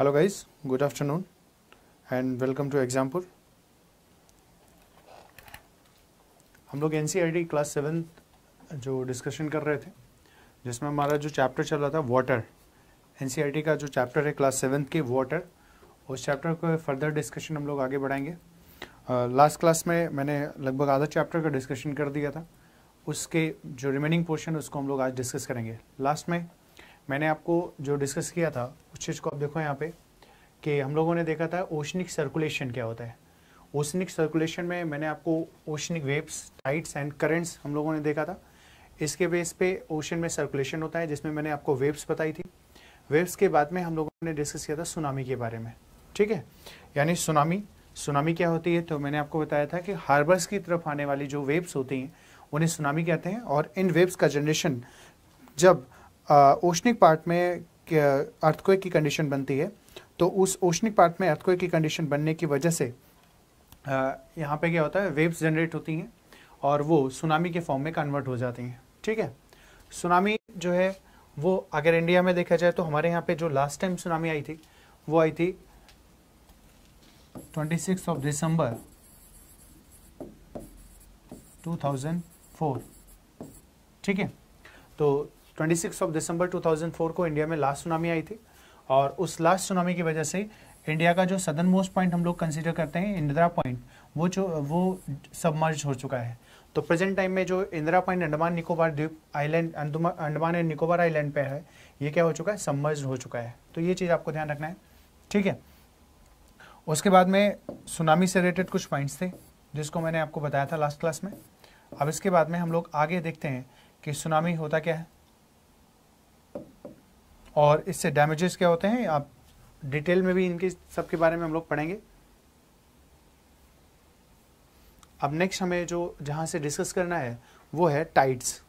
hello guys good afternoon and welcome to example हम लोग एन क्लास सेवन जो डिस्कशन कर रहे थे जिसमें हमारा जो चैप्टर चल रहा था वाटर एन e का जो चैप्टर है क्लास सेवन के वाटर उस चैप्टर का फर्दर डिस्कशन हम लोग आगे बढ़ाएंगे लास्ट uh, क्लास में मैंने लगभग आधा चैप्टर का डिस्कशन कर दिया था उसके जो रिमेनिंग पोर्शन उसको हम लोग आज डिस्कस करेंगे लास्ट में मैंने आपको जो डिस्कस किया था उस चीज़ को आप देखो यहाँ पे कि हम लोगों ने देखा था ओशनिक सर्कुलेशन क्या होता है ओशनिक सर्कुलेशन में मैंने आपको oceanic waves tides and currents हम लोगों ने देखा था इसके बेस पे ओशन में सर्कुलेशन होता है जिसमें मैंने आपको वेव्स बताई थी वेव्स के बाद में हम लोगों ने डिस्कस किया था सुनामी के बारे में ठीक है यानी सुनामी सुनामी क्या होती है तो मैंने आपको बताया था कि हार्बर्स की तरफ आने वाली जो वेव्स होती हैं उन्हें सुनामी कहते हैं और इन वेव्स का जनरेशन जब ओशनिक पार्ट में अर्थक्वेक की कंडीशन बनती है तो उस ओशनिक पार्ट में अर्थक्वेक की कंडीशन बनने की वजह से यहाँ पे क्या होता है वेव्स जनरेट होती हैं और वो सुनामी के फॉर्म में कन्वर्ट हो जाती हैं ठीक है सुनामी जो है वो अगर इंडिया में देखा जाए तो हमारे यहाँ पे जो लास्ट टाइम सुनामी आई थी वो आई थी ट्वेंटी सिक्स ऑफ दिसंबर 2004 ठीक है तो 26 ऑफ दिसंबर 2004 को इंडिया में लास्ट सुनामी आई थी और उस लास्ट सुनामी की वजह से इंडिया का जो सदर मोस्ट पॉइंट हम लोग कंसिडर करते हैं इंदिरा पॉइंट वो जो वो सबमर्ज हो चुका है तो प्रेजेंट टाइम में जो इंदिरा पॉइंट अंडमान निकोबार द्वीप island Andaman and Nicobar island पे है ये क्या हो चुका है सबमर्ज हो चुका है तो ये चीज़ आपको ध्यान रखना है ठीक है उसके बाद में सुनामी से रिलेटेड कुछ पॉइंट्स थे जिसको मैंने आपको बताया था लास्ट क्लास में अब इसके बाद में हम लोग आगे देखते हैं कि सुनामी होता क्या है और इससे डैमेजेस क्या होते हैं आप डिटेल में भी इनके सबके बारे में हम लोग पढ़ेंगे अब नेक्स्ट हमें जो जहां से डिस्कस करना है वो है टाइट्स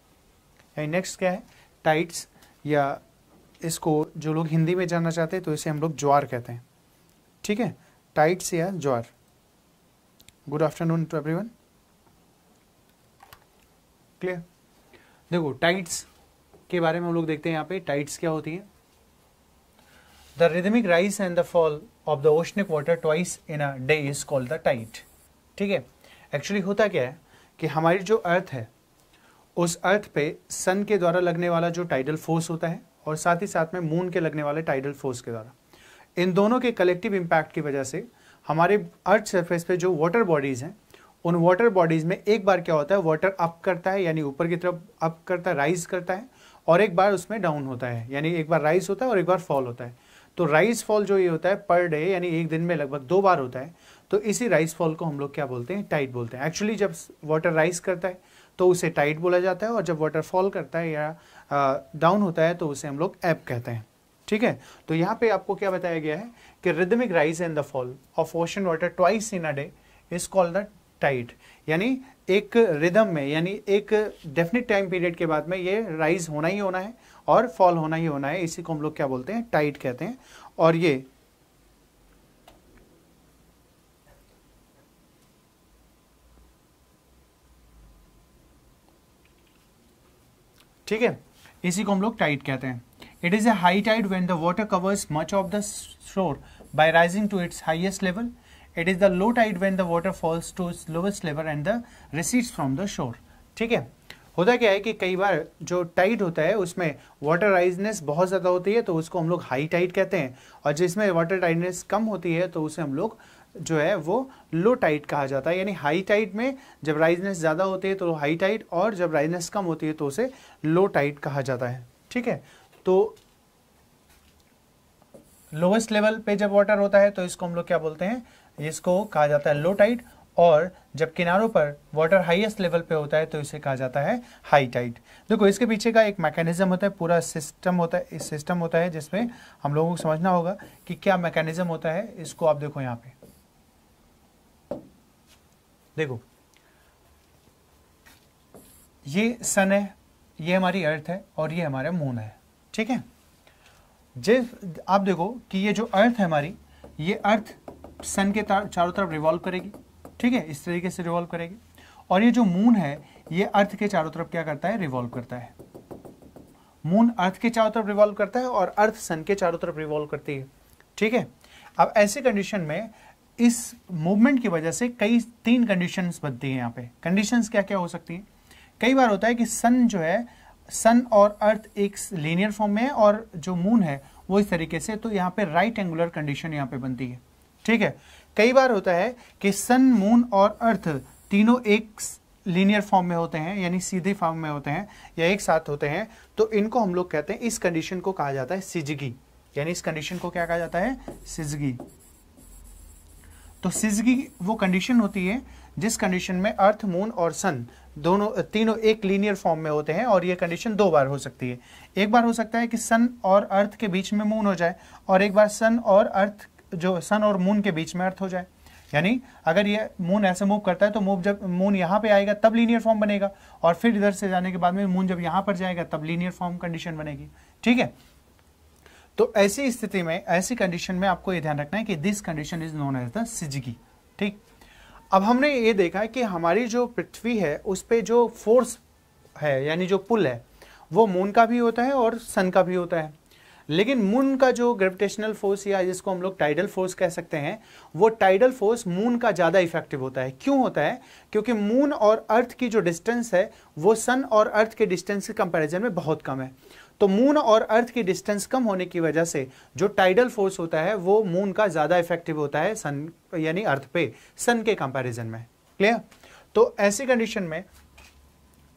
यानी नेक्स्ट क्या है टाइट्स या इसको जो लोग हिंदी में जानना चाहते हैं तो इसे हम लोग ज्वार कहते हैं ठीक है टाइट्स या ज्वार good afternoon to everyone clear देखो टाइट्स के बारे में हम लोग देखते हैं यहाँ पे टाइट्स क्या होती हैं the rhythmic rise and the fall of the oceanic water twice in a day is called the tide ठीक है एक्चुअली होता क्या है कि हमारी जो अर्थ है उस अर्थ पे सन के द्वारा लगने वाला जो टाइडल फोर्स होता है और साथ ही साथ में मून के लगने वाले टाइडल फोर्स के द्वारा इन दोनों के कलेक्टिव इम्पैक्ट की वजह से हमारे अर्थ सरफेस पे जो वाटर बॉडीज़ हैं उन वाटर बॉडीज़ में एक बार क्या होता है वाटर अप करता है यानी ऊपर की तरफ अप करता है राइज करता है और एक बार उसमें डाउन होता है यानी एक बार राइज होता है और एक बार फॉल होता है तो राइज फॉल जो ये होता है पर डे यानी एक दिन में लगभग दो बार होता है तो इसी राइस फॉल को हम लोग क्या बोलते हैं टाइट बोलते हैं एक्चुअली जब वाटर राइस करता है तो उसे टाइट बोला जाता है और जब वाटर फॉल करता है या डाउन होता है तो उसे हम लोग ऐप कहते हैं ठीक है तो यहाँ पे आपको क्या बताया गया है कि rhythmic rise and the fall of ocean water twice in a day is called the tide यानी एक रिदम में यानी एक डेफिनेट टाइम पीरियड के बाद में ये राइज होना ही होना है और फॉल होना ही होना है इसी को हम लोग क्या बोलते हैं टाइट कहते हैं और ये ठीक है इसी को हम लोग टाइट कहते हैं it is a high tide when the water covers much of the shore by rising to its highest level it is the low tide when the water falls to lowest level and the recedes from the shore ठीक है होता क्या है कि कई बार जो Tide होता है उसमें वाटर राइजनेस बहुत ज़्यादा होती है तो उसको हम लोग हाई टाइड कहते हैं और जिसमें वाटर टाइडनेस कम होती है तो उसे हम लोग जो है वो लो टाइट कहा जाता है यानी हाई टाइट में जब राइजनेस ज़्यादा होती है तो हाई टाइट और जब राइजनेस कम होती है तो उसे लो टाइट कहा जाता है ठीक है तो लोवेस्ट लेवल पे जब वाटर होता है तो इसको हम लोग क्या बोलते हैं इसको कहा जाता है लो टाइट और जब किनारों पर वाटर हाईएस्ट लेवल पे होता है तो इसे कहा जाता है हाई टाइट देखो इसके पीछे का एक मैकेनिज्म होता है पूरा सिस्टम होता है इस सिस्टम होता है जिसमें हम लोगों को समझना होगा कि क्या मैकेनिज्म होता है इसको आप देखो यहाँ पे देखो ये सन है ये हमारी अर्थ है और ये हमारा मून है ठीक है जिस आप देखो कि ये जो अर्थ है हमारी ये अर्थ सन के चारों तरफ रिवॉल्व करेगी ठीक है इस तरीके से रिवॉल्व करेगी और ये जो मून है ये अर्थ के चारों तरफ क्या करता है रिवॉल्व करता है मून अर्थ के चारों तरफ रिवॉल्व करता है और अर्थ सन के चारों तरफ रिवॉल्व करती है ठीक है अब ऐसे कंडीशन में इस मूवमेंट की वजह से कई तीन कंडीशंस बनती हैं यहाँ पे कंडीशंस क्या क्या हो सकती हैं कई बार होता है कि सन जो है सन और अर्थ एक लीनियर फॉर्म में है और जो मून है वो इस तरीके से तो यहाँ पे राइट एंगुलर कंडीशन यहाँ पे बनती है ठीक है कई बार होता है कि सन मून और अर्थ तीनों एक लीनियर फॉर्म में होते हैं यानी सीधे फॉर्म में होते हैं या एक साथ होते हैं तो इनको हम लोग कहते हैं इस कंडीशन को कहा जाता है सिजगी यानी इस कंडीशन को क्या कहा जाता है सिजगी तो सिजगी वो कंडीशन होती है जिस कंडीशन में अर्थ मून और सन दोनों तीनों एक लीनियर फॉर्म में होते हैं और ये कंडीशन दो बार हो सकती है एक बार हो सकता है कि सन और अर्थ के बीच में मून हो जाए और एक बार सन और अर्थ जो सन और मून के बीच में अर्थ हो जाए यानी अगर ये मून ऐसे मूव करता है तो मूव जब मून यहाँ पे आएगा तब लीनियर फॉर्म बनेगा और फिर इधर से जाने के बाद में मून जब यहाँ पर जाएगा तब लीनियर फॉर्म कंडीशन बनेगी ठीक है तो ऐसी स्थिति में ऐसी कंडीशन में आपको ये ध्यान रखना है कि this condition is known as the syzygy ठीक अब हमने ये देखा कि हमारी जो पृथ्वी है उस पर जो फोर्स है यानी जो पुल है वो मून का भी होता है और सन का भी होता है लेकिन मून का जो ग्रेविटेशनल फोर्स या जिसको हम लोग टाइडल फोर्स कह सकते हैं वो टाइडल फोर्स मून का ज़्यादा इफेक्टिव होता है क्यों होता है क्योंकि मून और अर्थ की जो डिस्टेंस है वो सन और अर्थ के डिस्टेंस के कंपैरिजन में बहुत कम है तो मून और अर्थ की डिस्टेंस कम होने की वजह से जो टाइडल फोर्स होता है वो मून का ज़्यादा इफेक्टिव होता है सन यानी अर्थ पे सन के कंपेरिजन में क्लियर तो ऐसी कंडीशन में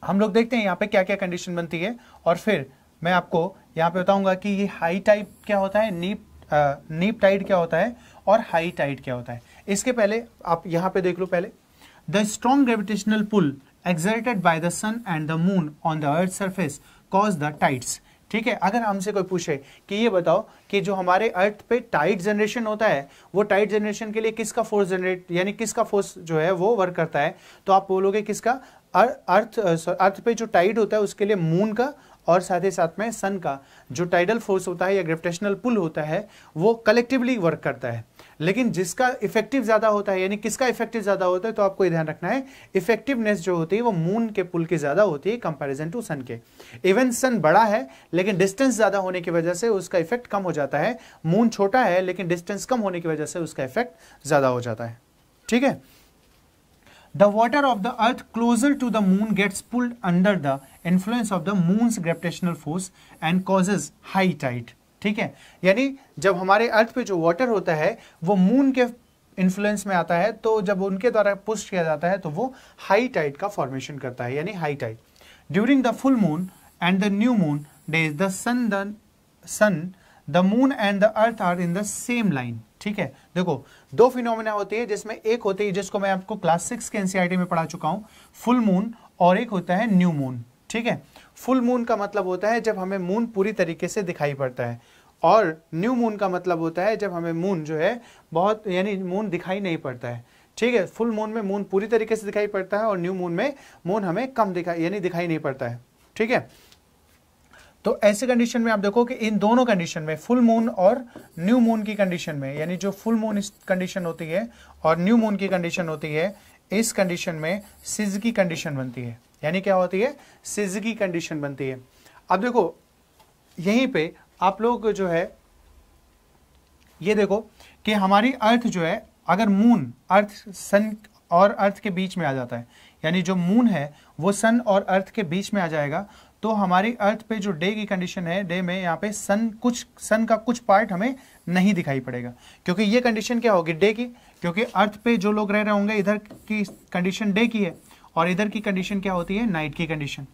हम लोग देखते हैं यहाँ पे क्या क्या कंडीशन बनती है और फिर मैं आपको यहाँ पे बताऊंगा कि ये हाई टाइप क्या होता है नीप आ, नीप टाइड क्या होता है और हाई टाइड क्या होता है इसके पहले आप यहाँ पे देख लो पहले the strong gravitational pull exerted by the sun and the moon on the earth surface cause the tides ठीक है अगर हमसे कोई पूछे कि ये बताओ कि जो हमारे अर्थ पे टाइट जनरेशन होता है वो टाइट जनरेशन के लिए किसका फोर्स जनरेट यानी किसका फोर्स जो है वो वर्क करता है तो आप बोलोगे किसका अर्थ अर्थ पे जो टाइट होता है उसके लिए मून का और साथ ही साथ में सन का जो टाइडल फोर्स होता है या ग्रेविटेशनल पुल होता है वो कलेक्टिवली वर्क करता है लेकिन जिसका इफेक्टिव ज़्यादा होता है यानी किसका इफेक्टिव ज़्यादा होता है तो आपको ध्यान रखना है इफेक्टिवनेस जो होती है वो मून के पुल की ज़्यादा होती है कंपैरिजन टू सन के इवन सन बड़ा है लेकिन डिस्टेंस ज़्यादा होने की वजह से उसका इफेक्ट कम हो जाता है मून छोटा है लेकिन डिस्टेंस कम होने की वजह से उसका इफेक्ट ज़्यादा हो जाता है ठीक है The water of the earth closer to the moon gets pulled under the influence of the moon's gravitational force and causes high tide. ठीक है यानी जब हमारे अर्थ पे जो वाटर होता है वो मून के इन्फ्लुएंस में आता है तो जब उनके द्वारा पुष्ट किया जाता है तो वो हाई टाइड का फॉर्मेशन करता है यानी high tide during the full moon and the new moon day the sun the sun the moon and the earth are in the same line ठीक है देखो दो फिनोमिना होती है जिसमें एक होती है जिसको मैं आपको क्लास सिक्स के एनसीआईटी e में पढ़ा चुका हूं फुल मून और एक होता है न्यू मून ठीक है फुल मून का मतलब होता है जब हमें मून पूरी तरीके से दिखाई पड़ता है और न्यू मून का मतलब होता है जब हमें मून जो है बहुत यानी मून दिखाई नहीं पड़ता है ठीक है फुल मून में मून पूरी तरीके से दिखाई पड़ता है और न्यू मून में मून हमें कम दिखाई यानी दिखाई नहीं पड़ता है ठीक है तो ऐसे कंडीशन में आप देखो कि इन दोनों कंडीशन में फुल मून और न्यू मून की कंडीशन में यानी जो फुल मून कंडीशन होती है और न्यू मून की कंडीशन होती है इस कंडीशन में सिज की कंडीशन बनती है यानी क्या होती है सिज की कंडीशन बनती है अब देखो यहीं पे आप लोग जो है ये देखो कि हमारी अर्थ जो है अगर मून अर्थ सन और अर्थ के बीच में आ जाता है यानी जो मून है वो सन और अर्थ के बीच में आ जाएगा तो हमारी अर्थ पे जो डे की कंडीशन है डे में यहाँ पे सन कुछ सन का कुछ पार्ट हमें नहीं दिखाई पड़ेगा क्योंकि ये कंडीशन क्या होगी डे की क्योंकि अर्थ पे जो लोग रह रहे होंगे इधर की कंडीशन डे की है और इधर की कंडीशन क्या होती है नाइट की कंडीशन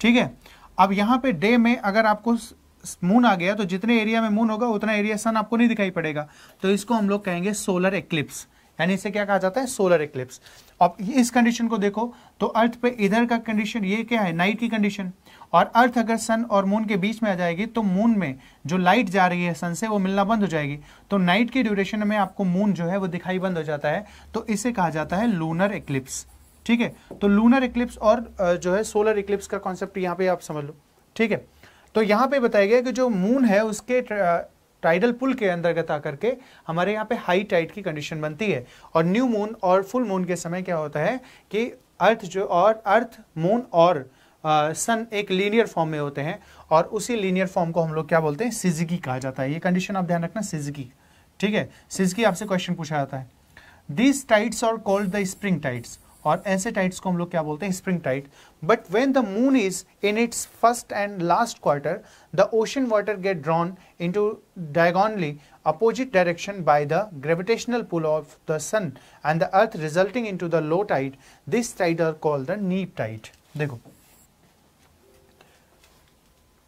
ठीक है अब यहाँ पे डे में अगर आपको मून आ गया तो जितने एरिया में मून होगा उतना एरिया सन आपको नहीं दिखाई पड़ेगा तो इसको हम लोग कहेंगे सोलर एक्लिप्स यानी इसे क्या कहा जाता है सोलर एक्लिप्स अब इस कंडीशन को देखो तो अर्थ पे इधर का कंडीशन ये क्या है नाइट की कंडीशन और अर्थ अगर सन और मून के बीच में आ जाएगी तो मून में जो लाइट जा रही है सन से वो मिलना बंद हो जाएगी तो नाइट के ड्यूरेशन में आपको मून जो है वो दिखाई बंद हो जाता है तो इसे कहा जाता है लूनर इक्लिप्स ठीक है तो लूनर इक्लिप्स और जो है सोलर इक्लिप्स का कॉन्सेप्ट यहाँ पे आप समझ लो ठीक है तो यहाँ पे बताया गया कि जो मून है उसके टाइडल पुल के अंतर्गत आकर के हमारे यहाँ पे हाई टाइड की कंडीशन बनती है और न्यू मून और फुल मून के समय क्या होता है कि अर्थ जो और अर्थ मून और सन एक लीनियर फॉर्म में होते हैं और उसी लीनियर फॉर्म को हम लोग क्या बोलते हैं सिजगी कहा जाता है ये कंडीशन आप ध्यान रखना सिजगी ठीक है सिजगी आपसे क्वेश्चन पूछा जाता है these tides are called the spring tides और ऐसे टाइट्स को हम लोग क्या बोलते हैं spring tide but when the moon is in its first and last quarter the ocean water get drawn into diagonally opposite direction by the gravitational pull of the sun and the earth resulting into the low tide this tide are called the neap tide देखो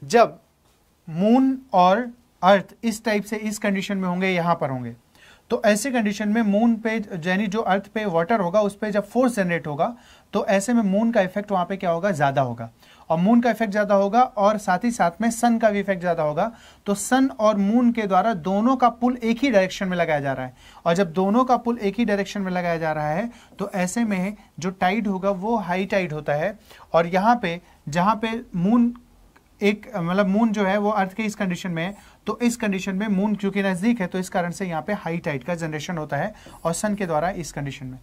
जब moon और अर्थ इस type से इस condition में होंगे यहां पर होंगे तो ऐसे कंडीशन में मून पे यानी जो अर्थ पे वाटर होगा उस पर जब फोर्स जनरेट होगा तो ऐसे में मून का इफेक्ट वहां पे क्या होगा ज़्यादा होगा और मून का इफेक्ट ज़्यादा होगा और साथ ही साथ में सन का भी इफेक्ट ज़्यादा होगा तो सन और मून के द्वारा दोनों का पुल एक ही डायरेक्शन में लगाया जा रहा है और जब दोनों का पुल एक ही डायरेक्शन में लगाया जा रहा है तो ऐसे में जो टाइड होगा वो हाई टाइड होता है और यहाँ पे जहाँ पे मून एक मतलब मून जो है वो अर्थ के इस कंडीशन में है तो इस कंडीशन में मून क्योंकि नज़दीक है तो इस कारण से यहाँ पे हाई टाइट का जनरेशन होता है और सन के द्वारा इस कंडीशन में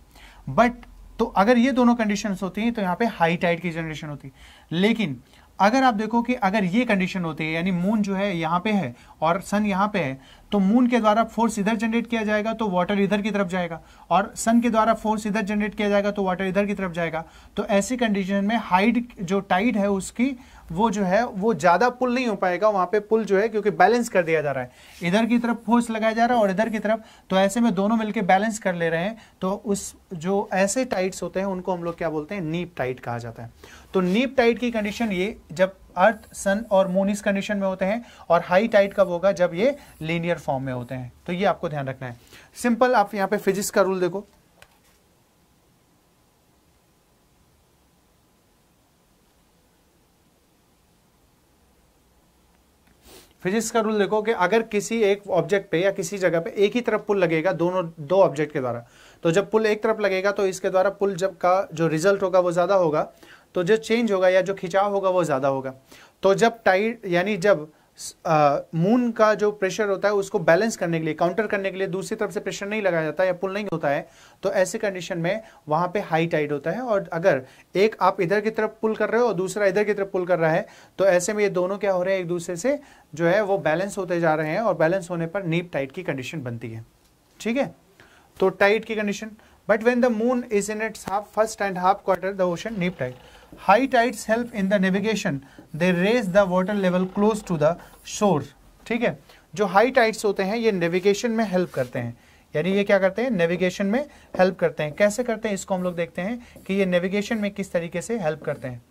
बट तो अगर ये दोनों कंडीशन होती हैं तो यहाँ पे हाई टाइट की जनरेशन होती है लेकिन अगर आप देखो कि अगर ये कंडीशन होती है यानी मून जो है यहाँ पे है और सन यहाँ पे है तो मून के द्वारा फोर्स इधर जनरेट किया जाएगा तो वाटर इधर की तरफ जाएगा और सन के द्वारा फोर्स इधर जनरेट किया जाएगा तो वाटर इधर की तरफ जाएगा तो ऐसी कंडीशन में हाइट जो टाइट है उसकी वो जो है वो ज़्यादा पुल नहीं हो पाएगा वहां पे पुल जो है क्योंकि बैलेंस कर दिया जा रहा है इधर की तरफ फोर्स लगाया जा रहा है और इधर की तरफ तो ऐसे में दोनों मिलकर बैलेंस कर ले रहे हैं तो उस जो ऐसे टाइट्स होते हैं उनको हम लोग क्या बोलते हैं नीप टाइट कहा जाता है तो नीप टाइट की कंडीशन ये जब अर्थ सन और मून इस कंडीशन में होते हैं और हाई टाइट कब होगा जब ये लीनियर फॉर्म में होते हैं तो ये आपको ध्यान रखना है सिंपल आप यहाँ पे फिजिक्स का रूल देखो फिजिक्स का रूल देखो कि अगर किसी एक ऑब्जेक्ट पे या किसी जगह पे एक ही तरफ पुल लगेगा दोनों दो ऑब्जेक्ट के द्वारा तो जब पुल एक तरफ लगेगा तो इसके द्वारा पुल जब का जो रिजल्ट होगा वो ज़्यादा होगा तो जो चेंज होगा या जो खिंचाव होगा वो ज़्यादा होगा तो जब टाइड यानी जब मून uh, का जो प्रेशर होता है उसको बैलेंस करने के लिए काउंटर करने के लिए दूसरी तरफ से प्रेशर नहीं लगाया जाता या पुल नहीं होता है तो ऐसे कंडीशन में वहां पे हाई टाइड होता है और अगर एक आप इधर की तरफ पुल कर रहे हो और दूसरा इधर की तरफ पुल कर रहा है तो ऐसे में ये दोनों क्या हो रहे हैं एक दूसरे से जो है वो बैलेंस होते जा रहे हैं और बैलेंस होने पर नीप टाइट की कंडीशन बनती है ठीक है तो टाइट की condition but when the moon is in its half first and half quarter the ocean neap tide high tides help in the navigation they raise the water level close to the shore ठीक है जो high tights होते हैं ये navigation में help करते हैं यानी ये क्या करते हैं नेविगेशन में हेल्प करते हैं कैसे करते हैं इसको हम लोग देखते हैं कि ये नेविगेशन में किस तरीके से हेल्प करते हैं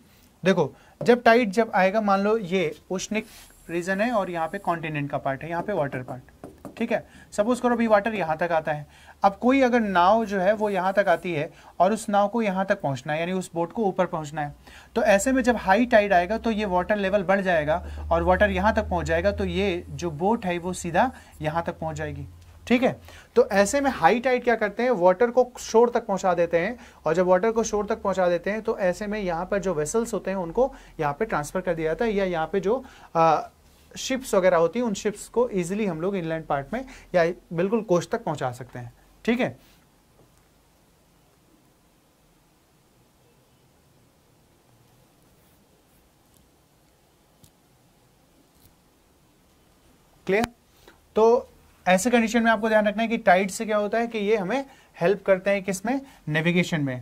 देखो जब टाइट जब आएगा मान लो ये उष्णिक रीजन है और यहाँ पे कॉन्टिनेंट का पार्ट है यहाँ पे वाटर पार्ट ठीक है सपोज करो अभी वाटर यहाँ तक आता है अब कोई अगर नाव जो है वो यहाँ तक आती है और उस नाव को यहाँ तक पहुँचना है यानी उस बोट को ऊपर पहुँचना है तो ऐसे में जब हाई टाइड आएगा तो ये वाटर लेवल बढ़ जाएगा और वाटर यहाँ तक पहुँच जाएगा तो ये जो बोट है वो सीधा यहाँ तक पहुँच जाएगी ठीक है तो ऐसे में हाई टाइड क्या करते हैं वाटर को शोर तक पहुंचा देते हैं और जब वाटर को शोर तक पहुंचा देते हैं तो ऐसे में यहाँ पर जो वेसल्स होते हैं उनको यहाँ पे ट्रांसफर कर दिया जाता है या यहाँ पे जो आ, शिप्स वगैरह होती हैं उन शिप्स को इजीली हम लोग इनलैंड पार्ट में या बिल्कुल कोस्ट तक पहुंचा सकते हैं ठीक है क्लियर तो ऐसे कंडीशन में आपको ध्यान रखना है कि टाइड से क्या होता है कि ये हमें हेल्प करते हैं किसमें नेविगेशन में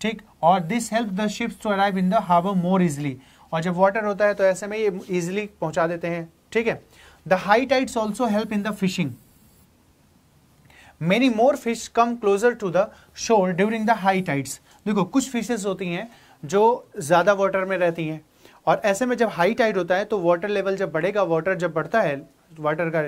ठीक और this help the ships to arrive in the harbour more easily और जब वाटर होता है तो ऐसे में ये इजिली पहुंचा देते हैं ठीक है the high tides also help in the fishing many more fish come closer to the shore during the high tides देखो कुछ फिशेज होती हैं जो ज़्यादा वाटर में रहती हैं और ऐसे में जब हाई टाइड होता है तो वाटर लेवल जब बढ़ेगा वाटर जब बढ़ता है वाटर का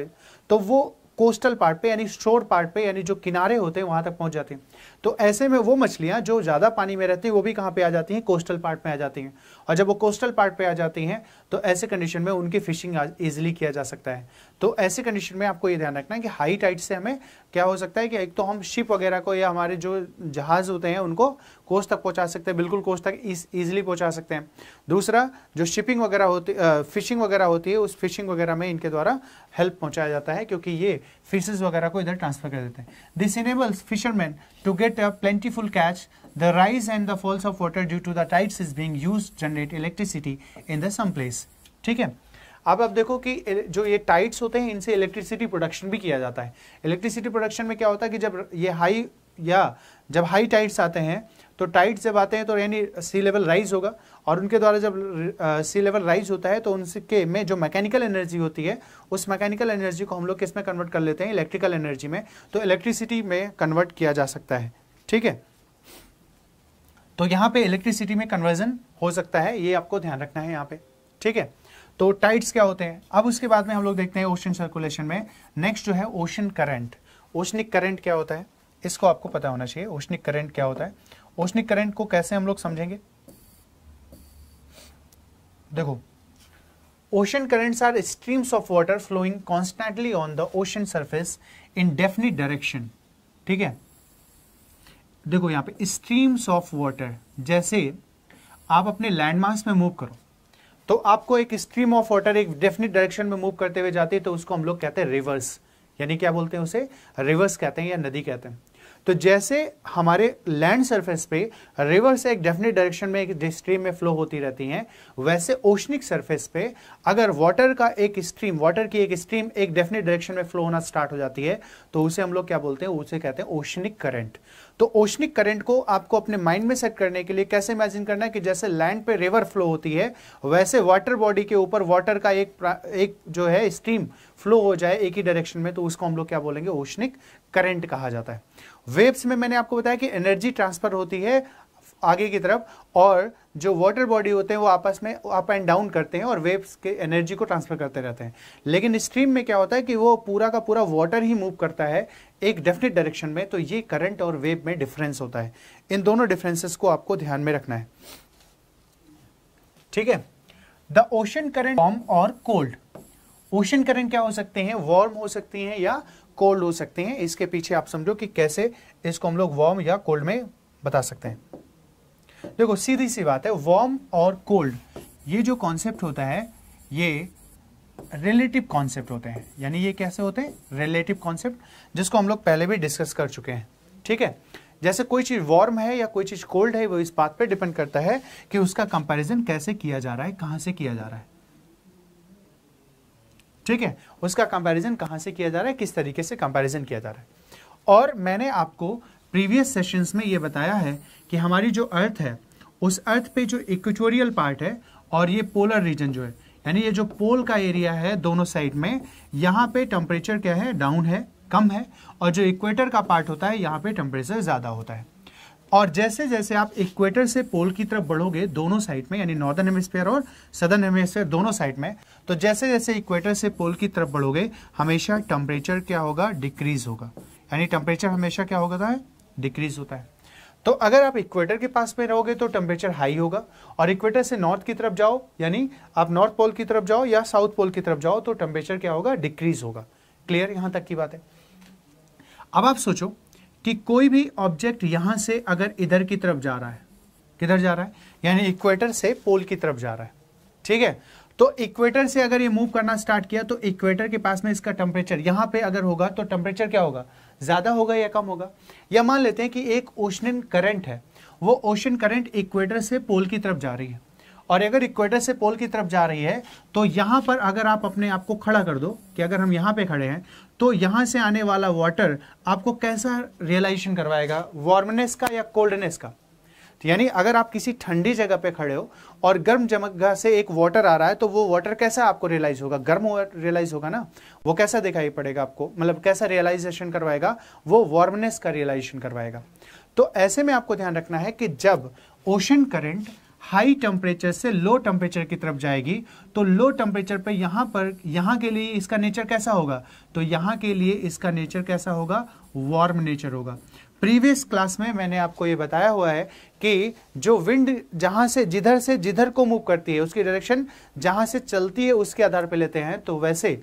तो वो कोस्टल पार्ट पे यानी शोर पार्ट पे यानी जो किनारे होते हैं वहाँ तक पहुँच जाते हैं तो ऐसे में वो मछलियाँ जो ज़्यादा पानी में रहती हैं वो भी कहाँ पे आ जाती हैं कोस्टल पार्ट में आ जाती हैं और जब वो कोस्टल पार्ट पे आ जाती हैं तो ऐसे कंडीशन में उनकी फिशिंग ईजिली किया जा सकता है तो ऐसे कंडीशन में आपको ये ध्यान रखना है कि हाई टाइट से हमें क्या हो सकता है कि एक तो हम शिप वगैरह को या हमारे जो जहाज होते हैं उनको कोस तक पहुंचा सकते हैं बिल्कुल कोस्ट तक ईजिली पहुंचा सकते हैं दूसरा जो शिपिंग वगैरह होती फिशिंग वगैरह होती है उस फिशिंग वगैरह में इनके द्वारा हेल्प पहुंचाया जाता है क्योंकि ये फिशेज वगैरह को इधर ट्रांसफर कर देते हैं this enables fisherman to get a plentiful catch the rise and the falls of water due to the tides is being use generate electricity in the some place ठीक है अब आप देखो कि जो ये टाइट्स होते हैं इनसे इलेक्ट्रिसिटी प्रोडक्शन भी किया जाता है इलेक्ट्रिसिटी प्रोडक्शन में क्या होता है कि जब ये हाई या जब हाई टाइट्स आते हैं तो टाइट्स जब आते हैं तो यानी सी लेवल राइज होगा और उनके द्वारा जब सी लेवल राइज होता है तो उनके में जो मैकेनिकल एनर्जी होती है उस मैकेनिकल एनर्जी को हम लोग किस में कन्वर्ट कर लेते हैं इलेक्ट्रिकल एनर्जी में तो इलेक्ट्रिसिटी में कन्वर्ट किया जा सकता है ठीक है तो यहाँ पे इलेक्ट्रिसिटी में कन्वर्जन हो सकता है ये आपको ध्यान रखना है यहाँ पे ठीक है तो टाइड्स क्या होते हैं अब उसके बाद में हम लोग देखते हैं ओशन सर्कुलेशन में नेक्स्ट जो है ओशन करंट ओशनिक करंट क्या होता है इसको आपको पता होना चाहिए ओशनिक करंट क्या होता है ओशनिक करंट को कैसे हम लोग समझेंगे देखो ocean currents are streams of water flowing constantly on the ocean surface in definite direction ठीक है देखो यहां पे स्ट्रीम्स ऑफ वॉटर जैसे आप अपने लैंडमार्क में मूव करो तो आपको एक स्ट्रीम ऑफ वाटर एक डेफिनेट डायरेक्शन में मूव करते हुए जाती है तो उसको हम लोग कहते हैं रिवर्स यानी क्या बोलते हैं उसे रिवर्स कहते हैं या नदी कहते हैं तो जैसे हमारे लैंड सरफेस पे रिवर्स एक डेफिनेट डायरेक्शन में एक स्ट्रीम में फ्लो होती रहती हैं वैसे ओशनिक सरफेस पे अगर वाटर का एक स्ट्रीम वाटर की एक स्ट्रीम एक डेफिनेट डायरेक्शन में फ्लो होना स्टार्ट हो जाती है तो उसे हम लोग क्या बोलते हैं उसे कहते हैं ओशनिक करंट तो ओशनिक करंट को आपको अपने माइंड में सेट करने के लिए कैसे इमेजिन करना है कि जैसे लैंड पे रिवर फ्लो होती है वैसे वाटर बॉडी के ऊपर वाटर का एक एक जो है स्ट्रीम फ्लो हो जाए एक ही डायरेक्शन में तो उसको हम लोग क्या बोलेंगे ओशनिक करंट कहा जाता है वेव्स में मैंने आपको बताया कि एनर्जी ट्रांसफर होती है आगे की तरफ और जो वाटर बॉडी होते हैं वो आपस में अप एंड डाउन करते हैं और वेव्स के एनर्जी को ट्रांसफर करते रहते हैं लेकिन स्ट्रीम में क्या होता है कि वो पूरा का पूरा वाटर ही मूव करता है एक डेफिनेट डायरेक्शन में तो ये करंट और वेव में डिफरेंस होता है इन दोनों डिफरेंसेस को आपको ध्यान में रखना है ठीक है द ओशन करेंट वार्म और कोल्ड ओशन करेंट क्या हो सकते हैं वार्म हो सकती हैं या कोल्ड हो सकते हैं इसके पीछे आप समझो कि कैसे इसको हम लोग वार्म या कोल्ड में बता सकते हैं देखो सीधी सी बात है वार्म और कोल्ड ये जो कॉन्सेप्ट होता है ये रिलेटिव कॉन्सेप्ट होते हैं यानी ये कैसे होते हैं रिलेटिव कॉन्सेप्ट जिसको हम लोग पहले भी डिस्कस कर चुके हैं ठीक है जैसे कोई चीज़ वार्म है या कोई चीज़ कोल्ड है वो इस बात पे डिपेंड करता है कि उसका कंपैरिजन कैसे किया जा रहा है कहां से किया जा रहा है ठीक है उसका कंपैरिजन कहाँ से किया जा रहा है किस तरीके से कंपैरिजन किया जा रहा है और मैंने आपको प्रीवियस सेशंस में ये बताया है कि हमारी जो अर्थ है उस अर्थ पे जो इक्वेटोरियल पार्ट है और ये पोलर रीजन जो है यानी ये जो पोल का एरिया है दोनों साइड में यहाँ पे टेम्परेचर क्या है डाउन है कम है और जो इक्वेटर का पार्ट होता है यहाँ पे टेम्परेचर ज़्यादा होता है और जैसे जैसे आप इक्वेटर से पोल की तरफ बढ़ोगे दोनों साइड में यानी नॉर्दर्न हेमिस्फेयर और सदर्न हेमिस्फेयर दोनों साइड में तो जैसे जैसे इक्वेटर से पोल की तरफ बढ़ोगे हमेशा टेम्परेचर क्या होगा डिक्रीज होगा यानी टेम्परेचर हमेशा क्या होगा है डिक्रीज होता है तो अगर आप इक्वेटर के पास में रहोगे तो टेम्परेचर हाई होगा और इक्वेटर से नॉर्थ की तरफ जाओ यानी आप नॉर्थ पोल की तरफ जाओ या साउथ पोल की तरफ जाओ तो टेम्परेचर क्या होगा डिक्रीज होगा क्लियर यहां तक की बात है अब आप सोचो कि कोई भी ऑब्जेक्ट यहां से अगर इधर की तरफ जा रहा है किधर जा रहा है यानी इक्वेटर से पोल की तरफ जा रहा है ठीक है तो इक्वेटर से अगर ये मूव करना स्टार्ट किया तो इक्वेटर के पास में इसका टेम्परेचर यहां पे अगर होगा तो टेम्परेचर क्या होगा ज़्यादा होगा या कम होगा या मान लेते हैं कि एक ओशन करंट है वो ओशन करंट इक्वेटर से पोल की तरफ जा रही है और अगर इक्वेटर से पोल की तरफ जा रही है तो यहां पर अगर आप अपने आप को खड़ा कर दो कि अगर हम यहाँ पे खड़े हैं तो यहां से आने वाला वाटर आपको कैसा रियलाइजेशन करवाएगा वार्मनेस का या कोल्डनेस का तो यानी अगर आप किसी ठंडी जगह पे खड़े हो और गर्म जगह से एक वाटर आ रहा है तो वो वाटर कैसा आपको रियलाइज होगा गर्म रियलाइज होगा ना वो कैसा दिखाई पड़ेगा आपको मतलब कैसा रियलाइजेशन करवाएगा वो वार्मनेस का रियलाइजेशन करवाएगा तो ऐसे में आपको ध्यान रखना है कि जब ओशन करंट हाई टेम्परेचर से लो टेम्परेचर की तरफ जाएगी तो लो टेम्परेचर पे यहाँ पर यहाँ के लिए इसका नेचर कैसा होगा तो यहाँ के लिए इसका नेचर कैसा होगा वार्म नेचर होगा प्रीवियस क्लास में मैंने आपको ये बताया हुआ है कि जो विंड जहाँ से जिधर से जिधर को मूव करती है उसकी डायरेक्शन जहाँ से चलती है उसके आधार पर लेते हैं तो वैसे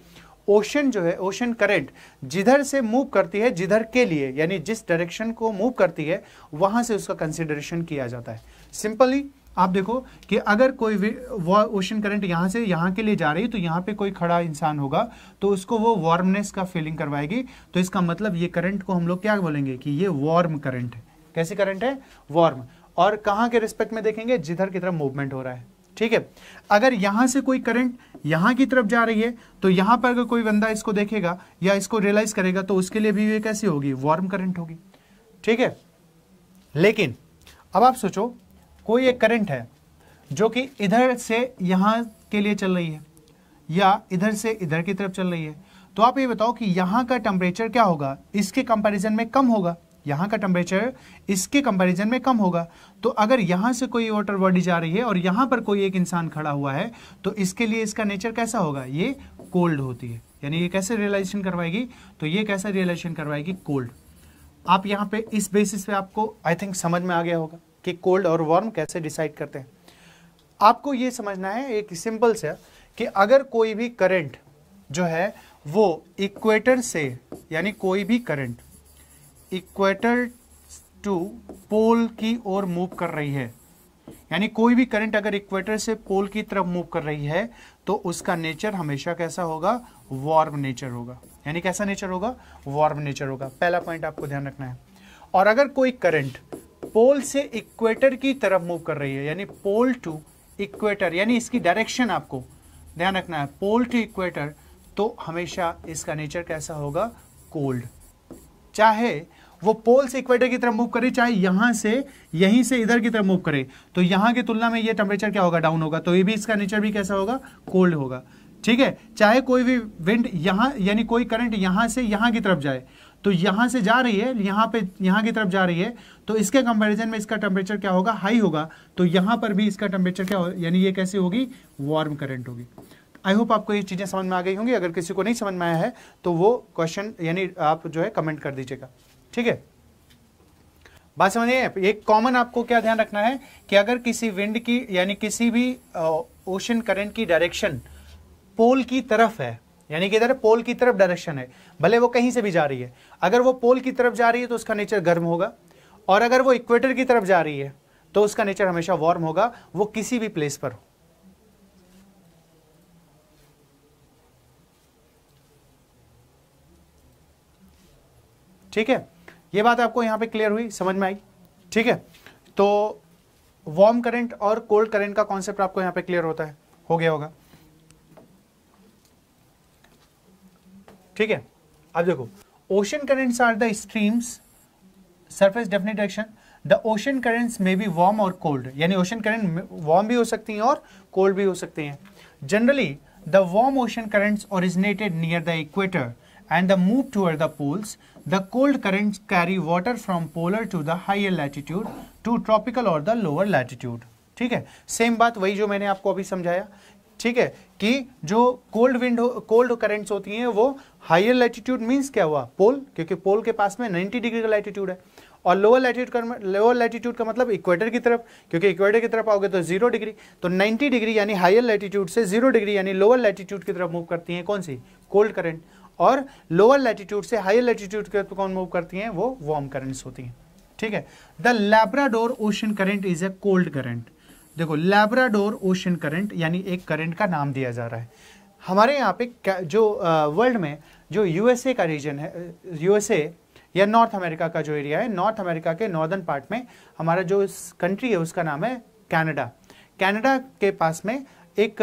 ओशन जो है ओशन करंट जिधर से मूव करती है जिधर के लिए यानी जिस डायरेक्शन को मूव करती है वहां से उसका कंसिडरेशन किया जाता है सिंपली आप देखो कि अगर कोई वो ओशन करंट यहाँ से यहाँ के लिए जा रही है तो यहाँ पे कोई खड़ा इंसान होगा तो उसको वो वार्मनेस का फीलिंग करवाएगी तो इसका मतलब ये करंट को हम लोग क्या बोलेंगे कि ये वार्म करंट है कैसे करंट है वार्म और कहाँ के रिस्पेक्ट में देखेंगे जिधर की तरफ मूवमेंट हो रहा है ठीक है अगर यहाँ से कोई करंट यहाँ की तरफ जा रही है तो यहाँ पर अगर कोई बंदा इसको देखेगा या इसको रियलाइज करेगा तो उसके लिए भी ये कैसी होगी वार्म करंट होगी ठीक है लेकिन अब आप सोचो कोई एक करंट है जो कि इधर से यहाँ के लिए चल रही है या इधर से इधर की तरफ चल रही है तो आप ये बताओ कि यहाँ का टेम्परेचर क्या होगा इसके कंपैरिजन में कम होगा यहाँ का टेम्परेचर इसके कंपैरिजन में कम होगा तो अगर यहाँ से कोई वाटर बॉडी जा रही है और यहाँ पर कोई एक इंसान खड़ा हुआ है तो इसके लिए इसका नेचर कैसा होगा ये कोल्ड होती है यानी ये कैसे रियलाइजेशन करवाएगी तो ये कैसा रियलाइजेशन करवाएगी कोल्ड आप यहाँ पे इस बेसिस पे आपको आई थिंक समझ में आ गया होगा कि कोल्ड और वार्म कैसे डिसाइड करते हैं आपको ये समझना है एक सिंपल से कि अगर कोई भी करंट जो है वो इक्वेटर से यानी कोई भी करंट इक्वेटर टू पोल की ओर मूव कर रही है यानी कोई भी करंट अगर इक्वेटर से पोल की तरफ मूव कर रही है तो उसका नेचर हमेशा कैसा होगा वार्म नेचर होगा यानी कैसा नेचर होगा वार्म नेचर होगा पहला पॉइंट आपको ध्यान रखना है और अगर कोई करंट पोल से इक्वेटर की तरफ मूव कर रही है यानी पोल टू इक्वेटर यानी इसकी डायरेक्शन आपको ध्यान रखना है पोल टू इक्वेटर तो हमेशा इसका नेचर कैसा होगा कोल्ड चाहे वो पोल से इक्वेटर की तरफ मूव करे चाहे यहां से यहीं से इधर की तरफ मूव करे तो यहां की तुलना में ये टेम्परेचर क्या होगा डाउन होगा तो ये भी इसका नेचर भी कैसा होगा कोल्ड होगा ठीक है चाहे कोई भी विंड यहां यानी कोई करंट यहां से यहां की तरफ जाए तो यहाँ से जा रही है यहाँ पे यहाँ की तरफ जा रही है तो इसके कंपैरिजन में इसका टेम्परेचर क्या होगा हाई होगा तो यहाँ पर भी इसका टेम्परेचर क्या होगा यानी ये कैसे होगी वार्म करंट होगी आई होप आपको ये चीज़ें समझ में आ गई होंगी अगर किसी को नहीं समझ में आया है तो वो क्वेश्चन यानी आप जो है कमेंट कर दीजिएगा ठीक है बात समझिए एक कॉमन आपको क्या ध्यान रखना है कि अगर किसी विंड की यानी किसी भी ओशन करंट की डायरेक्शन पोल की तरफ है यानी कि इधर पोल की तरफ डायरेक्शन है भले वो कहीं से भी जा रही है अगर वो पोल की तरफ जा रही है तो उसका नेचर गर्म होगा और अगर वो इक्वेटर की तरफ जा रही है तो उसका नेचर हमेशा वार्म होगा वो किसी भी प्लेस पर हो ठीक है ये बात आपको यहां पे क्लियर हुई समझ में आई ठीक है तो वार्म करंट और कोल्ड करंट का कॉन्सेप्ट आपको यहां पे क्लियर होता है हो गया होगा ठीक है अब देखो ocean currents are the streams surface definite action the ocean currents may be warm और कोल्ड यानी ओशन करेंट वार्म भी हो सकती हैं और कोल्ड भी हो सकते हैं generally the warm ocean currents originated near the equator and the move toward the poles the cold currents carry water from polar to the higher latitude to tropical or the lower latitude ठीक है same बात वही जो मैंने आपको अभी समझाया ठीक है कि जो कोल्ड विंड कोल्ड करेंट्स होती हैं वो हायर लैटिट्यूड मींस क्या हुआ पोल क्योंकि पोल के पास में 90 डिग्री का लैटिट्यूड है और लोअर लैटिट्यूड का लोअर लैटिट्यूड का मतलब इक्वेटर की तरफ क्योंकि इक्वेटर की तरफ आओगे तो जीरो डिग्री तो 90 डिग्री यानी हायर लैटिट्यूड से जीरो डिग्री यानी लोअर लैटिट्यूड की तरफ मूव करती हैं कौन सी कोल्ड करेंट और लोअर लैटिट्यूड से हायर लैटिट्यूड की तरफ कौन मूव करती हैं वो वार्म करेंट्स होती हैं ठीक है the Labrador ocean current is a cold current देखो लेब्राडोर ओशन करंट यानी एक करंट का नाम दिया जा रहा है हमारे यहाँ पे जो वर्ल्ड में जो यूएसए का रीजन है यूएसए या नॉर्थ अमेरिका का जो एरिया है नॉर्थ अमेरिका के नॉर्दर्न पार्ट में हमारा जो कंट्री है उसका नाम है कैनेडा कैनेडा के पास में एक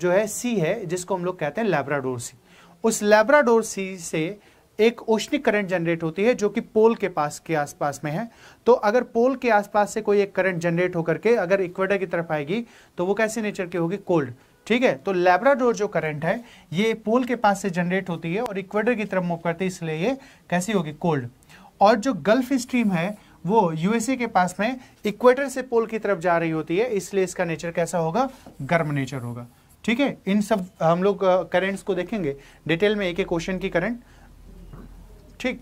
जो है सी है जिसको हम लोग कहते हैं लेब्राडोर सी उस लेब्राडोर सी से एक ओशनिक करंट जनरेट होती है जो कि पोल के पास के आसपास में है तो अगर पोल के आसपास से कोई एक करंट जनरेट होकर के अगर इक्वेटर की तरफ आएगी तो वो कैसे नेचर की होगी कोल्ड ठीक है तो लेब्राडोर जो करंट है ये पोल के पास से जनरेट होती है और इक्वेटर की तरफ मूव करती है इसलिए ये कैसी होगी कोल्ड और जो गल्फ स्ट्रीम है वो यूएसए के पास में इक्वेटर से पोल की तरफ जा रही होती है इसलिए इसका नेचर कैसा होगा गर्म नेचर होगा ठीक है इन सब हम लोग करेंट्स uh, को देखेंगे डिटेल में एक एक क्वेश्चन की करंट ठीक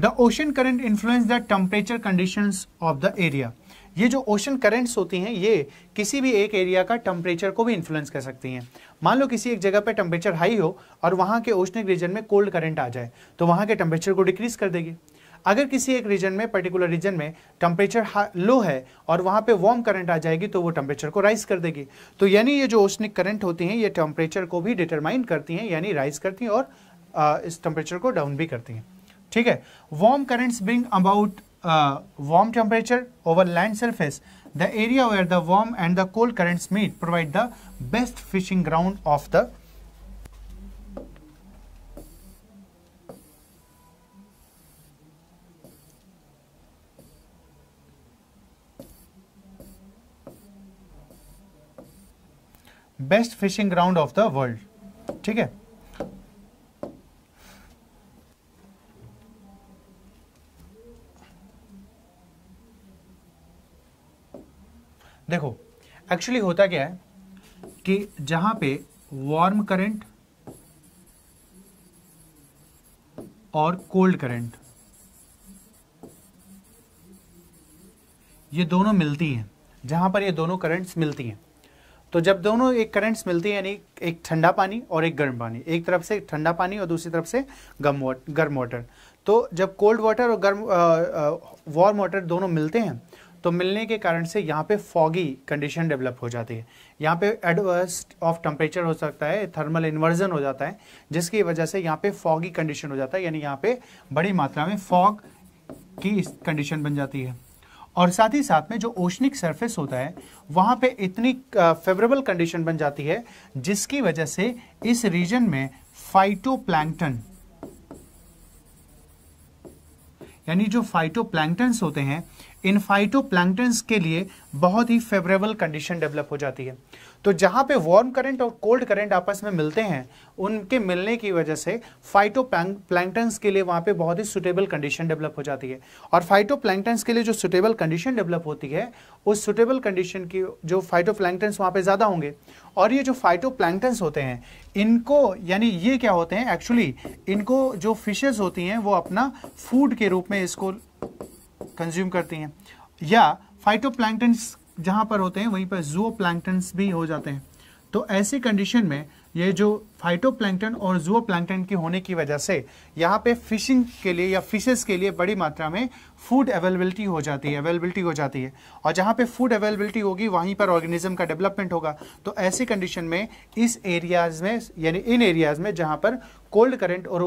the ocean current influence the temperature condition of the area ये जो ओशन करेंट्स होती हैं ये किसी भी एक एरिया का टेम्परेचर को भी इन्फ्लुएंस कर सकती हैं मान लो किसी एक जगह पे टेम्परेचर हाई हो और वहाँ के ओशनिक रीजन में कोल्ड करंट आ जाए तो वहाँ के टेम्परेचर को डिक्रीज कर देगी अगर किसी एक रीजन में पर्टिकुलर रीजन में टेम्परेचर लो है और वहाँ पे वार्म करंट आ जाएगी तो वो टेम्परेचर को राइज कर देगी तो यानी ये जो ओशनिक करंट होती हैं ये टेम्परेचर को भी डिटरमाइन करती हैं यानी राइज करती हैं और इस टेम्परेचर को डाउन भी करती हैं ठीक है warm currents bring about warm temperature over land surface the area where the warm and the cold currents meet provide the best fishing ground of the best fishing ground of the world ठीक है actually होता क्या है कि जहां पे warm current और cold current ये दोनों मिलती हैं जहां पर ये दोनों करंट्स मिलती हैं तो जब दोनों एक करंट्स मिलती हैं यानी एक ठंडा पानी और एक गर्म पानी एक तरफ से ठंडा पानी और दूसरी तरफ से गर्म गर्म वाटर तो जब कोल्ड वाटर और गर्म वार्म वाटर दोनों मिलते हैं तो मिलने के कारण से यहाँ पे फॉगी कंडीशन डेवलप हो जाती है यहाँ पे एडवर्स ऑफ टेम्परेचर हो सकता है थर्मल इन्वर्जन हो जाता है जिसकी वजह से यहाँ पे फॉगी कंडीशन हो जाता है यानी यहाँ पे बड़ी मात्रा में फॉग की कंडीशन बन जाती है और साथ ही साथ में जो ओशनिक सरफेस होता है वहाँ पे इतनी फेवरेबल कंडीशन बन जाती है जिसकी वजह से इस रीजन में फाइटो यानी जो फाइटो होते हैं इन फाइटो के लिए बहुत ही फेवरेबल कंडीशन डेवलप हो जाती है तो जहाँ पे वार्म करंट और कोल्ड करंट आपस में मिलते हैं उनके मिलने की वजह से फाइटोप्लैंक्टन्स के लिए वहाँ पे बहुत ही सुटेबल कंडीशन डेवलप हो जाती है और फाइटोप्लैंक्टन्स के लिए जो सुटेबल कंडीशन डेवलप होती है उस सुटेबल कंडीशन की जो फाइटो प्लैंगटन वहाँ पर ज़्यादा होंगे और ये जो फाइटोप्लैंक्टन्स होते हैं इनको यानी ये क्या होते हैं एक्चुअली इनको जो फिशेज़ होती हैं वो अपना फूड के रूप में इसको कंज्यूम करती हैं या फाइटोप्लैंक्टन्स जहाँ पर होते हैं वहीं पर जूओ भी हो जाते हैं तो ऐसी कंडीशन में ये जो फाइटोप्लैंकटन और जुओ के होने की वजह से यहाँ पे फिशिंग के लिए या फिशेस के लिए बड़ी मात्रा में फूड अवेलेबिलिटी हो जाती है अवेलेबिलिटी हो जाती है और जहाँ पे फूड अवेलेबिलिटी होगी वहीं पर ऑर्गेनिज्म का डेवलपमेंट होगा तो ऐसी कंडीशन में इस एरियाज़ में यानी इन एरियाज़ में जहाँ पर कोल्ड करंट और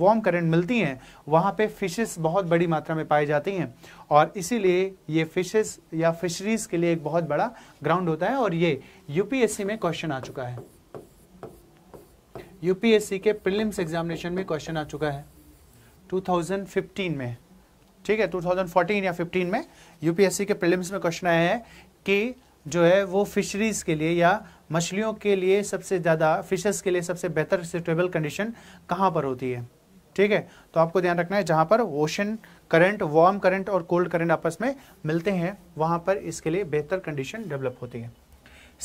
वार्म करंट मिलती हैं वहाँ पर फिशेस बहुत बड़ी मात्रा में पाई जाती हैं और इसीलिए ये फिशेस या फिशरीज़ के लिए एक बहुत बड़ा ग्राउंड होता है और ये यू में क्वेश्चन आ चुका है यूपीएससी के प्रिलिम्स एग्जामिनेशन में क्वेश्चन आ चुका है 2015 में ठीक है 2014 या 15 में यूपीएससी के प्रिलिम्स में क्वेश्चन आया है कि जो है वो फिशरीज के लिए या मछलियों के लिए सबसे ज़्यादा फिशेस के लिए सबसे बेहतर सुटेबल कंडीशन कहाँ पर होती है ठीक है तो आपको ध्यान रखना है जहाँ पर ओशन करंट वार्म करंट और कोल्ड करंट आपस में मिलते हैं वहाँ पर इसके लिए बेहतर कंडीशन डेवलप होती है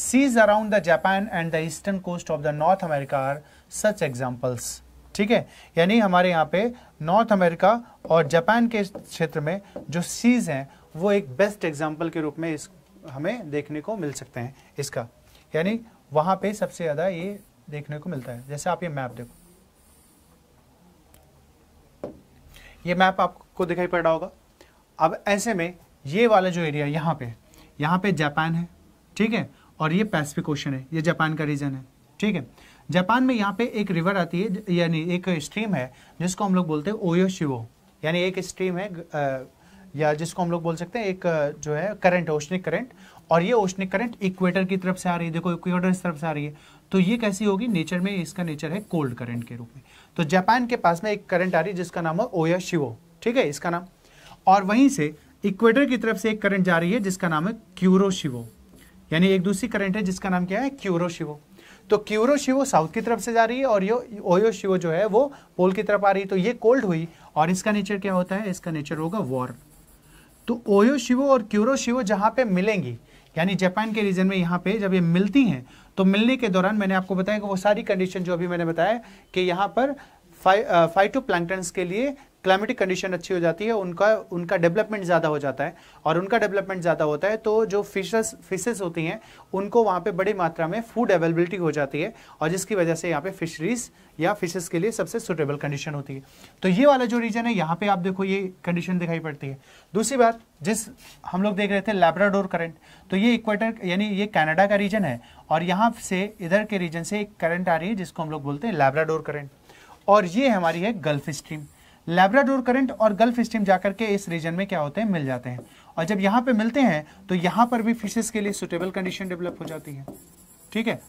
seas around the Japan and the eastern coast of the North America are such examples ठीक है यानी हमारे यहाँ पे नॉर्थ अमेरिका और जापान के क्षेत्र में जो सीज हैं वो एक बेस्ट एग्जाम्पल के रूप में इस हमें देखने को मिल सकते हैं इसका यानी वहाँ पे सबसे ज़्यादा ये देखने को मिलता है जैसे आप ये मैप देखो ये मैप आपको दिखाई पड़ रहा होगा अब ऐसे में ये वाला जो एरिया यहाँ पे यहाँ पे जापान है ठीक है और ये पैसिफिक ओशन है ये जापान का रीजन है ठीक है जापान में यहाँ पे एक रिवर आती है यानी एक स्ट्रीम है जिसको हम लोग बोलते हैं ओयो शिवो यानी एक स्ट्रीम है या जिसको हम लोग बोल सकते हैं एक जो है करंट ओशनिक करंट और ये ओशनिक करंट इक्वेटर की तरफ से आ रही है देखो इक्वेटर इस तरफ से आ रही है तो ये कैसी होगी नेचर में इसका नेचर है कोल्ड करंट के रूप में तो जापान के पास में एक करंट आ रही है जिसका नाम है ओया शिवो ठीक है इसका नाम और वहीं से इक्वेटर की तरफ से एक करंट जा रही है जिसका नाम है क्यूरो शिवो यानी एक दूसरी करंट है जिसका नाम क्या है क्यूरो शिवो तो क्यूरो शिवो साउथ की तरफ से जा रही है और यो ओयो शिवो जो है वो पोल की तरफ आ रही है तो ये कोल्ड हुई और इसका नेचर क्या होता है इसका नेचर होगा वॉर तो ओयो शिवो और क्यूरो शिवो जहाँ पे मिलेंगी यानी जापान के रीजन में यहाँ पे जब ये मिलती हैं तो मिलने के दौरान मैंने आपको बताया कि वो सारी कंडीशन जो अभी मैंने बताया कि यहाँ पर फाइटो प्लांटन्स के लिए क्लाइमेटिक कंडीशन अच्छी हो जाती है उनका उनका डेवलपमेंट ज़्यादा हो जाता है और उनका डेवलपमेंट ज़्यादा होता है तो जो फिशेस फिशेस होती हैं उनको वहाँ पे बड़ी मात्रा में फूड अवेलेबिलिटी हो जाती है और जिसकी वजह से यहाँ पे फिशरीज या फिशेस के लिए सबसे सुटेबल कंडीशन होती है तो ये वाला जो रीजन है यहाँ पर आप देखो ये कंडीशन दिखाई पड़ती है दूसरी बात जिस हम लोग देख रहे थे लेब्राडोर करंट तो ये इक्वेटर यानी ये कैनेडा का रीजन है और यहाँ से इधर के रीजन से एक करंट आ रही है जिसको हम लोग बोलते हैं लेबराडोर करंट और ये हमारी है गल्फ स्ट्रीम लेब्राडोर करंट और गल्फ स्ट्रीम जाकर के इस रीजन में क्या होते हैं मिल जाते हैं और जब यहाँ पे मिलते हैं तो यहाँ पर भी फिशेस के लिए सुटेबल कंडीशन डेवलप हो जाती है ठीक है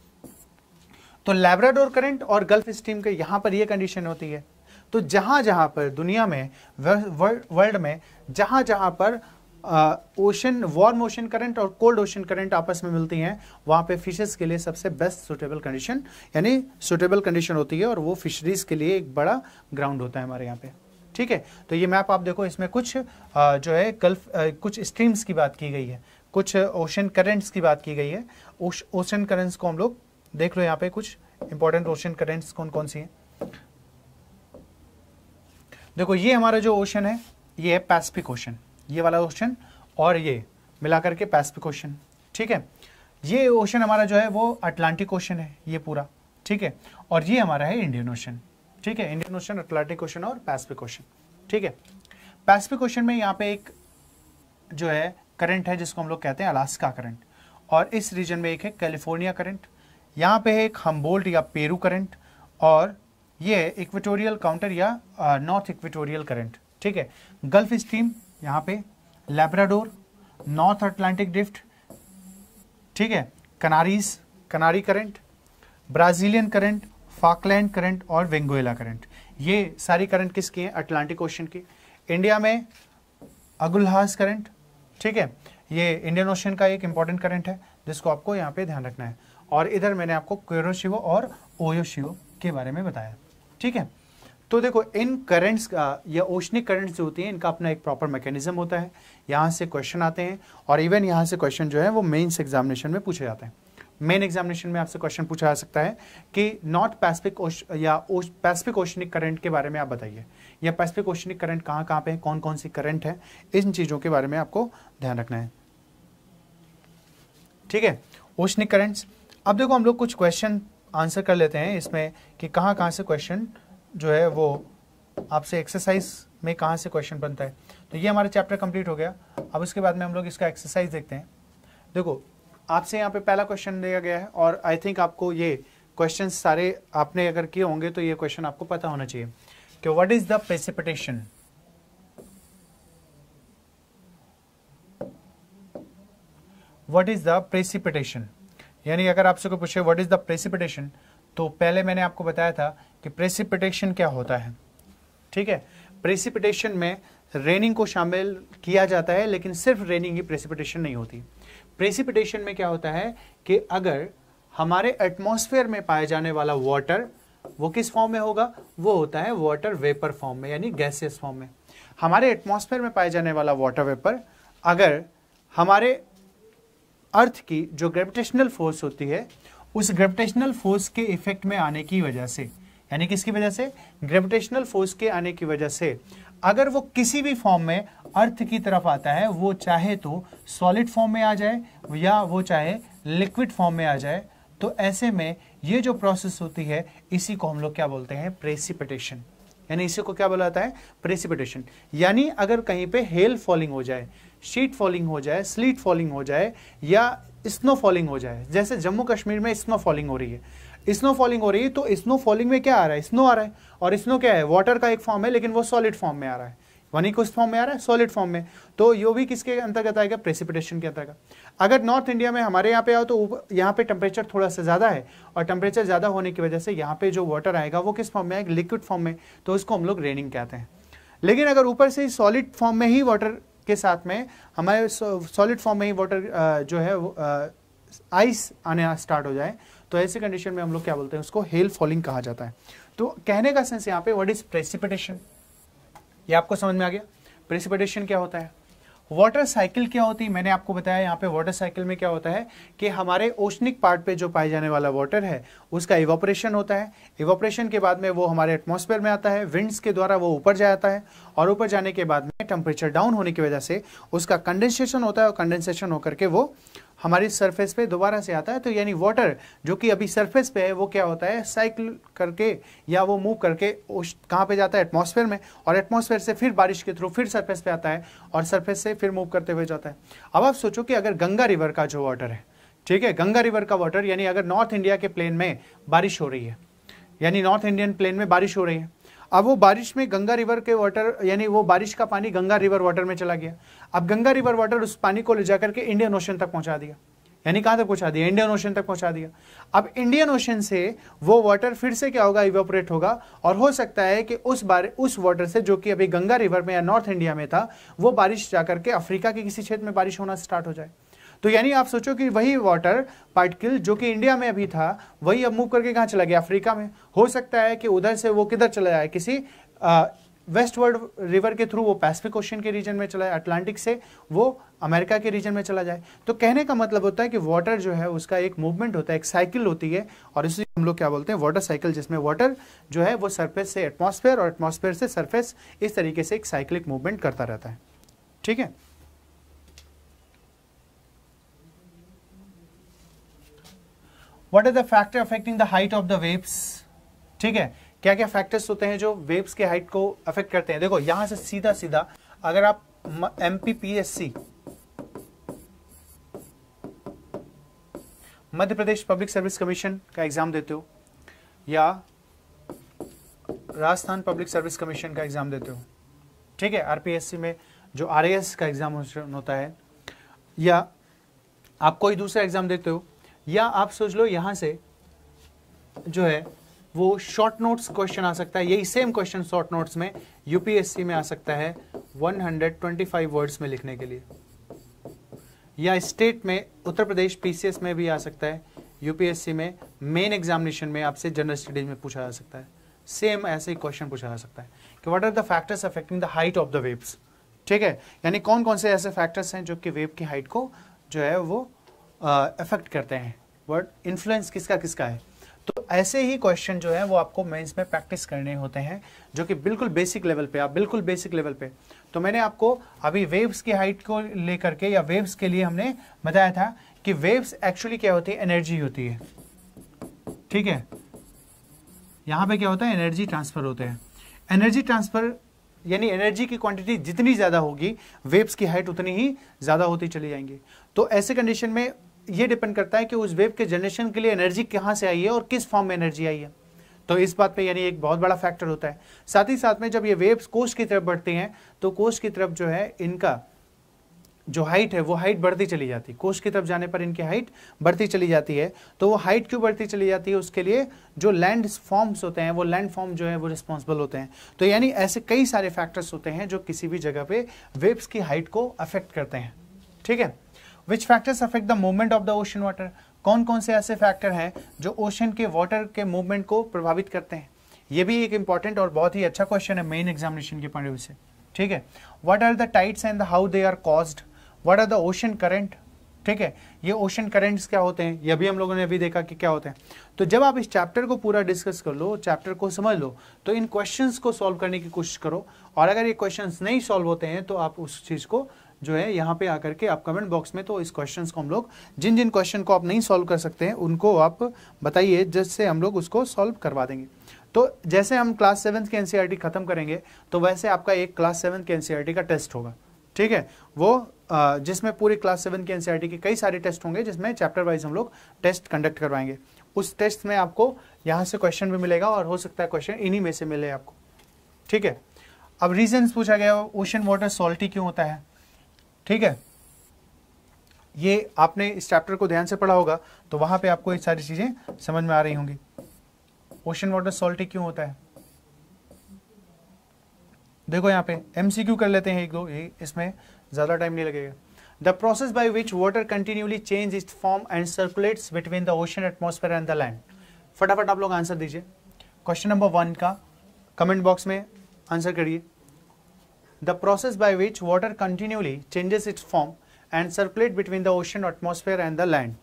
तो लेब्राडोर करंट और गल्फ स्ट्रीम के यहाँ पर ये कंडीशन होती है तो जहाँ जहाँ पर दुनिया में वर्ल्ड में जहाँ जहाँ पर ओशन वार्म ओशन करंट और कोल्ड ओशन करंट आपस में मिलती हैं वहाँ पे फिशेस के लिए सबसे बेस्ट सुटेबल कंडीशन यानी सुटेबल कंडीशन होती है और वो फिशरीज के लिए एक बड़ा ग्राउंड होता है हमारे यहाँ पे ठीक है तो ये मैप आप देखो इसमें कुछ जो है गल्फ कुछ स्ट्रीम्स की बात की गई है कुछ ओशन करेंट्स की बात की गई है ओशन करेंट्स को हम लोग देख लो यहाँ पे कुछ इंपॉर्टेंट ओशन करेंट्स कौन कौन सी हैं देखो ये हमारा जो ओशन है ये है पैसिफिक ओशन ये वाला ओशन और ये मिला करके पैसिफिक ओशन ठीक है ये ओशन हमारा जो है वो अटलांटिक ओशन है ये पूरा ठीक है और ये हमारा है इंडियन ओशन ठीक है इंडियन ओशन अटलांटिक ओशन और पैसिफिक ओशन ठीक है पैसिफिक ओशन में यहाँ पे एक जो है करंट है जिसको हम लोग कहते हैं अलास्का करंट और इस रीजन में एक है कैलिफोर्निया करंट यहाँ पे है एक हम्बोल्ट या पेरू करंट और ये है इक्वेटोरियल काउंटर या नॉर्थ इक्वेटोरियल करंट ठीक है गल्फ स्ट्रीम यहाँ पे लेब्राडोर नॉर्थ अटलांटिक ड्रिफ्ट ठीक है Canaries Canary current Brazilian current Falkland current और वेंगुएला करंट ये सारी करंट किसकी है अटलांटिक ओशन की इंडिया में अगुलहास करंट ठीक है ये इंडियन ओशन का एक इंपॉर्टेंट करंट है जिसको आपको यहाँ पे ध्यान रखना है और इधर मैंने आपको क्वेरोशिवो और ओयोशिवो के बारे में बताया ठीक है तो देखो इन करंट्स का या ओशनिक करंट्स जो होती हैं इनका अपना एक प्रॉपर मैकेनिज्म होता है यहाँ से क्वेश्चन आते हैं और इवन यहाँ से क्वेश्चन जो है वो मेन्स एग्जामिनेशन में पूछे जाते हैं मेन एग्जामिनेशन में आपसे क्वेश्चन पूछा जा सकता है कि नॉर्थ पैसिफिक या पैसिफिक ओशनिक करंट के बारे में आप बताइए या पैसिफिक ओशनिक करंट कहाँ कहाँ पे है कौन कौन सी करंट है इन चीज़ों के बारे में आपको ध्यान रखना है ठीक है ओशनिक करंट्स अब देखो हम लोग कुछ क्वेश्चन आंसर कर लेते हैं इसमें कि कहाँ कहाँ से क्वेश्चन जो है वो आपसे एक्सरसाइज में कहाँ से क्वेश्चन बनता है तो ये हमारा चैप्टर कंप्लीट हो गया अब उसके बाद में हम लोग इसका एक्सरसाइज देखते हैं देखो आपसे यहाँ पे पहला क्वेश्चन दिया गया है और आई थिंक आपको ये क्वेश्चन सारे आपने अगर किए होंगे तो ये क्वेश्चन आपको पता होना चाहिए कि what is the precipitation what is the precipitation यानी अगर आपसे कोई पूछे व्हाट इज द प्रेसिपिटेशन तो पहले मैंने आपको बताया था कि प्रेसिपिटेशन क्या होता है ठीक है प्रेसिपिटेशन में रेनिंग को शामिल किया जाता है लेकिन सिर्फ रेनिंग ही प्रेसिपिटेशन नहीं होती प्रेसिपिटेशन में क्या होता है कि अगर हमारे एटमॉस्फेयर में पाए जाने वाला वाटर वो किस फॉर्म में होगा वो होता है वाटर वेपर फॉर्म में यानी गैसियस फॉर्म में हमारे एटमॉस्फेयर में पाए जाने वाला वाटर वेपर अगर हमारे अर्थ की जो ग्रेविटेशनल फोर्स होती है उस ग्रेविटेशनल फोर्स के इफेक्ट में आने की वजह से यानी किसकी वजह से ग्रेविटेशनल फोर्स के आने की वजह से अगर वो किसी भी फॉर्म में अर्थ की तरफ आता है वो चाहे तो सॉलिड फॉर्म में आ जाए या वो चाहे लिक्विड फॉर्म में आ जाए तो ऐसे में ये जो प्रोसेस होती है इसी को हम लोग क्या बोलते हैं प्रेसिपिटेशन यानी इसी को क्या बोलाता है प्रेसिपिटेशन यानी अगर कहीं पे हेल फॉलिंग हो जाए शीट फॉलिंग हो जाए स्लीट फॉलिंग हो जाए या स्नो फॉलिंग हो जाए जैसे जम्मू कश्मीर में स्नो फॉलिंग हो रही है स्नो फॉलिंग हो रही है तो स्नो फॉलिंग में क्या आ रहा है स्नो आ रहा है और स्नो क्या है वाटर का एक फॉर्म है लेकिन वो सॉलिड फॉर्म में आ रहा है वनी कुछ फॉर्म में आ रहा है सॉलिड फॉर्म में तो यो भी किसके अंतर्गत आएगा प्रेसिपिटेशन के अंतर्गत अगर नॉर्थ इंडिया में हमारे यहाँ पे आओ तो यहाँ पे टेम्परेचर थोड़ा सा ज़्यादा है और टेम्परेचर ज़्यादा होने की वजह से यहाँ पे जो वाटर आएगा वो किस फॉर्म में आएगा लिक्विड फॉर्म में तो उसको हम लोग रेनिंग कहते हैं लेकिन अगर ऊपर से सॉलिड फॉर्म में ही वाटर के साथ में हमारे सॉलिड फॉर्म में ही वाटर जो है आइस आने स्टार्ट हो जाए तो ऐसे कंडीशन में हम लोग क्या बोलते हैं उसको हेल फॉलिंग कहा जाता है तो कहने का सेंस यहाँ पे व्हाट इज प्रेसिपिटेशन ये आपको समझ में आ गया प्रेसिपिटेशन क्या होता है वाटर साइकिल क्या होती है मैंने आपको बताया यहाँ पे वाटर साइकिल में क्या होता है कि हमारे ओशनिक पार्ट पे जो पाए जाने वाला वाटर है उसका इवोपरेशन होता है इवोपरेशन के बाद में वो हमारे एटमॉस्फेयर में आता है विंड्स के द्वारा वो ऊपर जाता है और ऊपर जाने के बाद में टेम्परेचर डाउन होने की वजह से उसका कंडेंसेशन होता है और कंडेंसेशन होकर के वो हमारी सरफेस पे दोबारा से आता है तो यानी वाटर जो कि अभी सरफेस पे है वो क्या होता है साइकिल करके या वो मूव करके उस कहाँ पे जाता है एटमॉस्फेयर में और एटमॉस्फेयर से फिर बारिश के थ्रू फिर सरफेस पे आता है और सरफेस से फिर मूव करते हुए जाता है अब आप सोचो कि अगर गंगा रिवर का जो वाटर है ठीक है गंगा रिवर का वाटर यानी अगर नॉर्थ इंडिया के प्लेन में बारिश हो रही है यानी नॉर्थ इंडियन प्लेन में बारिश हो रही है अब वो बारिश में गंगा रिवर के वाटर यानी वो बारिश का पानी गंगा रिवर वाटर में चला गया अब गंगा रिवर वाटर उस पानी को ले जाकर के इंडियन ओशन तक पहुंचा दिया यानी कहां तक पहुंचा दिया इंडियन ओशन तक पहुंचा दिया अब इंडियन ओशन से वो वाटर फिर से क्या होगा इवेपोरेट होगा और हो सकता है कि उस बार उस वाटर से जो कि अभी गंगा रिवर में या नॉर्थ इंडिया में था वो बारिश जाकर के अफ्रीका के किसी क्षेत्र में बारिश होना स्टार्ट हो जाए तो यानी आप सोचो कि वही वाटर पार्टिकल जो कि इंडिया में अभी था वही अब मूव करके कहाँ चला गया अफ्रीका में हो सकता है कि उधर से वो किधर चला जाए किसी वेस्ट वर्ल्ड रिवर के थ्रू वो पैसिफिक ओशियन के रीजन में चला जाए अटलांटिक से वो अमेरिका के रीजन में चला जाए तो कहने का मतलब होता है कि वाटर जो है उसका एक मूवमेंट होता है एक साइकिल होती है और इसी हम लोग क्या बोलते हैं वाटर साइकिल जिसमें वाटर जो है वो सरफेस से एटमोसफेयर और एटमोसफेयर से सरफेस इस तरीके से एक साइकिलिक मूवमेंट करता रहता है ठीक है what is the factor affecting the height of the waves ठीक है क्या क्या फैक्टर्स होते हैं जो वेव्स के हाइट को अफेक्ट करते हैं देखो यहां से सीधा सीधा अगर आप M Madhya Pradesh public service commission का एग्जाम देते हो या राजस्थान पब्लिक सर्विस कमीशन का एग्जाम देते हो ठीक है आरपीएससी में जो आरएएस का एग्जाम होता है या आप कोई दूसरा एग्जाम देते हो या आप सोच लो यहां से जो है वो शॉर्ट नोट्स क्वेश्चन आ सकता है यही सेम क्वेश्चन शॉर्ट नोट्स में यूपीएससी में आ सकता है 125 वर्ड्स में लिखने के लिए या स्टेट में उत्तर प्रदेश पीसीएस में भी आ सकता है यूपीएससी में मेन एग्जामिनेशन में आपसे जनरल स्टडीज में पूछा जा सकता है सेम ऐसे ही क्वेश्चन पूछा जा सकता है कि what are the factors affecting the height of the waves ठीक है यानी कौन कौन से ऐसे फैक्टर्स हैं जो कि वेव की हाइट को जो है वो अफेक्ट करते हैं वर्ड इन्फ्लुएंस किसका किसका है तो ऐसे ही क्वेश्चन जो है वो आपको मेंस में प्रैक्टिस करने होते हैं जो कि बिल्कुल बेसिक लेवल पे आप बिल्कुल बेसिक लेवल पे तो मैंने आपको अभी वेव्स की हाइट को लेकर के या वेव्स के लिए हमने बताया था कि वेव्स एक्चुअली क्या होती है एनर्जी होती है ठीक है यहां पे क्या होता है एनर्जी ट्रांसफर होते हैं एनर्जी ट्रांसफर यानी एनर्जी की क्वांटिटी जितनी ज़्यादा होगी वेव्स की हाइट उतनी ही ज़्यादा होती चली जाएंगी तो ऐसे कंडीशन में ये डिपेंड करता है कि उस वेव के जनरेशन के लिए एनर्जी कहाँ से आई है और किस फॉर्म में एनर्जी आई है तो इस बात पे यानी एक बहुत बड़ा फैक्टर होता है साथ ही साथ में जब ये वेव्स कोश की तरफ बढ़ती हैं तो कोश की तरफ जो है इनका जो हाइट है वो हाइट बढ़ती चली जाती है कोश की तरफ जाने पर इनकी हाइट बढ़ती चली जाती है तो वो हाइट क्यों बढ़ती चली जाती है उसके लिए जो लैंड फॉर्म्स होते हैं वो लैंड फॉर्म जो है वो रिस्पॉन्सिबल होते हैं तो यानी ऐसे कई सारे फैक्टर्स होते हैं जो किसी भी जगह पे वेव्स की हाइट को अफेक्ट करते हैं ठीक है which factors affect the movement of the ocean water कौन कौन से ऐसे फैक्टर हैं जो ओशन के वाटर के मूवमेंट को प्रभावित करते हैं ये भी एक इंपॉर्टेंट और बहुत ही अच्छा क्वेश्चन है मेन एग्जामिनेशन के पॉइंट ऑफ से ठीक है what are the tides and how they are caused what are the ocean current ठीक है ये ओशन करेंट्स क्या होते हैं ये भी हम लोगों ने अभी देखा कि क्या होते हैं तो जब आप इस चैप्टर को पूरा डिस्कस कर लो चैप्टर को समझ लो तो इन क्वेश्चंस को सॉल्व करने की कोशिश करो और अगर ये क्वेश्चंस नहीं सॉल्व होते हैं तो आप उस चीज़ को जो है यहाँ पे आकर के आप कमेंट बॉक्स में तो इस क्वेश्चन को हम लोग जिन जिन क्वेश्चन को आप नहीं सॉल्व कर सकते हैं उनको आप बताइए जिससे हम लोग उसको सॉल्व करवा देंगे तो जैसे हम क्लास सेवन्थ के एन e ख़त्म करेंगे तो वैसे आपका एक क्लास सेवन्थ के एन e का टेस्ट होगा ठीक है वो जिसमें पूरी क्लास सेवन के एन e के कई सारे टेस्ट होंगे जिसमें चैप्टर वाइज हम लोग टेस्ट कंडक्ट करवाएंगे उस टेस्ट में आपको यहाँ से क्वेश्चन भी मिलेगा और हो सकता है क्वेश्चन इन्हीं में से मिले आपको ठीक है अब रीजन पूछा गया ओशन वाटर सॉल्टी क्यों होता है ठीक है ये आपने इस चैप्टर को ध्यान से पढ़ा होगा तो वहां पे आपको ये सारी चीज़ें समझ में आ रही होंगी ओशन वाटर सॉल्टी क्यों होता है देखो यहाँ पे एमसीक्यू कर लेते हैं एक दो ये इसमें ज़्यादा टाइम नहीं लगेगा the process by which water continuously change it form and circulates between the ocean atmosphere and the land फटाफट आप लोग आंसर दीजिए क्वेश्चन नंबर वन का कमेंट बॉक्स में आंसर करिए the process by which water continually changes its form and circulate between the ocean atmosphere and the land.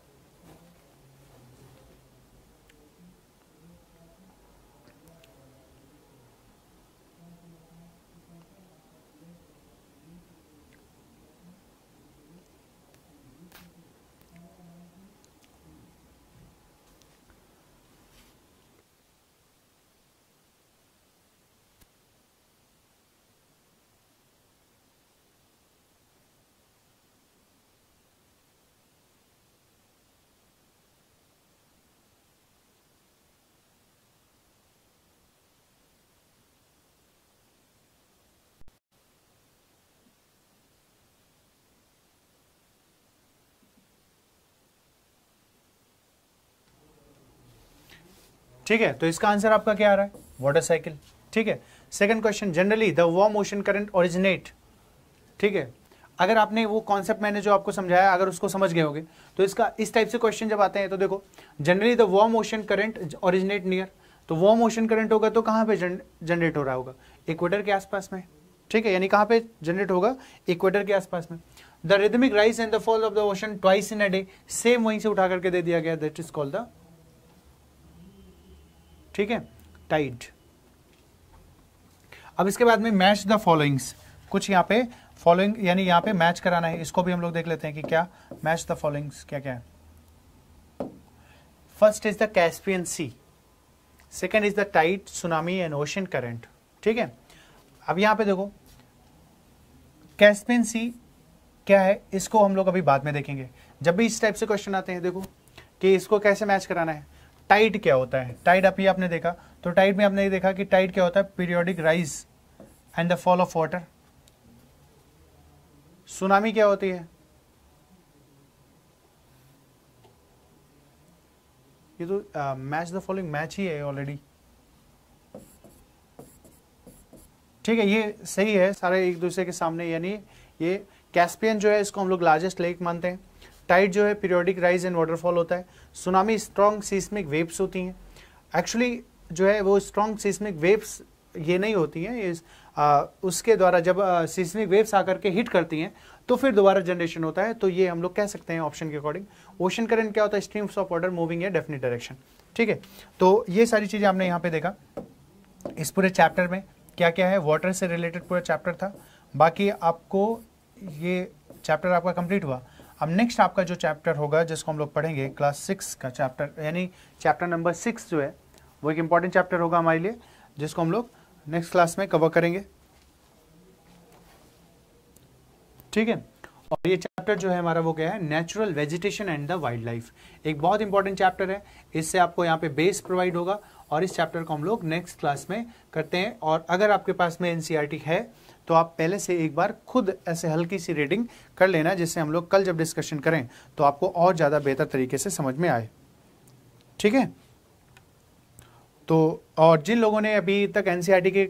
ठीक है तो इसका आंसर आपका क्या आ रहा है वाटर साइकिल ठीक है second question generally the warm ocean current originate ठीक है अगर आपने वो कॉन्सेप्ट मैंने जो आपको समझाया अगर उसको समझ गए होगे तो इसका इस टाइप से क्वेश्चन जब आते हैं तो देखो generally the warm ocean current originate near तो वार्म ओशन करंट होगा तो कहाँ पे जनरेट हो रहा होगा इक्वेटर के आसपास में ठीक है यानी कहाँ पे जनरेट होगा इक्वेटर के आसपास में the rhythmic rise and the fall of the ocean twice in a day same वहीं से उठा करके दे दिया गया दैट इज कॉल्ड द ठीक है टाइड अब इसके बाद में मैच द फॉलोइंग्स कुछ यहां पे फॉलोइंग यानी यहां पे मैच कराना है इसको भी हम लोग देख लेते हैं कि क्या मैच द फॉलोइंग्स क्या क्या है first is the Caspian sea second is the tide tsunami and ocean current ठीक है अब यहां पे देखो कैस्पियन सी क्या है इसको हम लोग अभी बाद में देखेंगे जब भी इस टाइप से क्वेश्चन आते हैं देखो कि इसको कैसे मैच कराना है टाइट क्या होता है टाइट अभी आपने देखा तो टाइट में आपने देखा कि टाइट क्या होता है periodic rise and the fall of water tsunami क्या होती है ये तो मैच द फॉलोइंग मैच ही है ऑलरेडी ठीक है ये सही है सारे एक दूसरे के सामने यानी ये कैस्पियन जो है इसको हम लोग लार्जेस्ट लेक मानते हैं टाइड जो है पीरियोडिक राइज एंड वाटरफॉल होता है सुनामी स्ट्रॉन्ग सीस्मिक वेव्स होती हैं एक्चुअली जो है वो स्ट्रॉन्ग सीस्मिक वेव्स ये नहीं होती हैं ये आ, उसके द्वारा जब सीस्मिक वेव्स आकर के हिट करती हैं तो फिर दोबारा जनरेशन होता है तो ये हम लोग कह सकते हैं ऑप्शन के अकॉर्डिंग ओशन करंट क्या होता है स्ट्रीम्स ऑफ वाटर मूविंग है डेफिनेट डायरेक्शन ठीक है तो ये सारी चीज़ें हमने यहाँ पे देखा इस पूरे चैप्टर में क्या क्या है वाटर से रिलेटेड पूरा चैप्टर था बाकी आपको ये चैप्टर आपका कंप्लीट हुआ अब नेक्स्ट आपका जो चैप्टर होगा जिसको हम लोग पढ़ेंगे क्लास सिक्स का चैप्टर यानी चैप्टर नंबर सिक्स जो है वो एक इम्पॉर्टेंट चैप्टर होगा हमारे लिए जिसको हम लोग नेक्स्ट क्लास में कवर करेंगे ठीक है और ये चैप्टर जो है हमारा वो क्या है natural vegetation and the wild life एक बहुत इंपॉर्टेंट चैप्टर है इससे आपको यहाँ पे बेस प्रोवाइड होगा और इस चैप्टर को हम लोग नेक्स्ट क्लास में करते हैं और अगर आपके पास में एन e है तो आप पहले से एक बार खुद ऐसे हल्की सी रीडिंग कर लेना जिससे हम लोग कल जब डिस्कशन करें तो आपको और ज़्यादा बेहतर तरीके से समझ में आए ठीक है तो और जिन लोगों ने अभी तक एन e के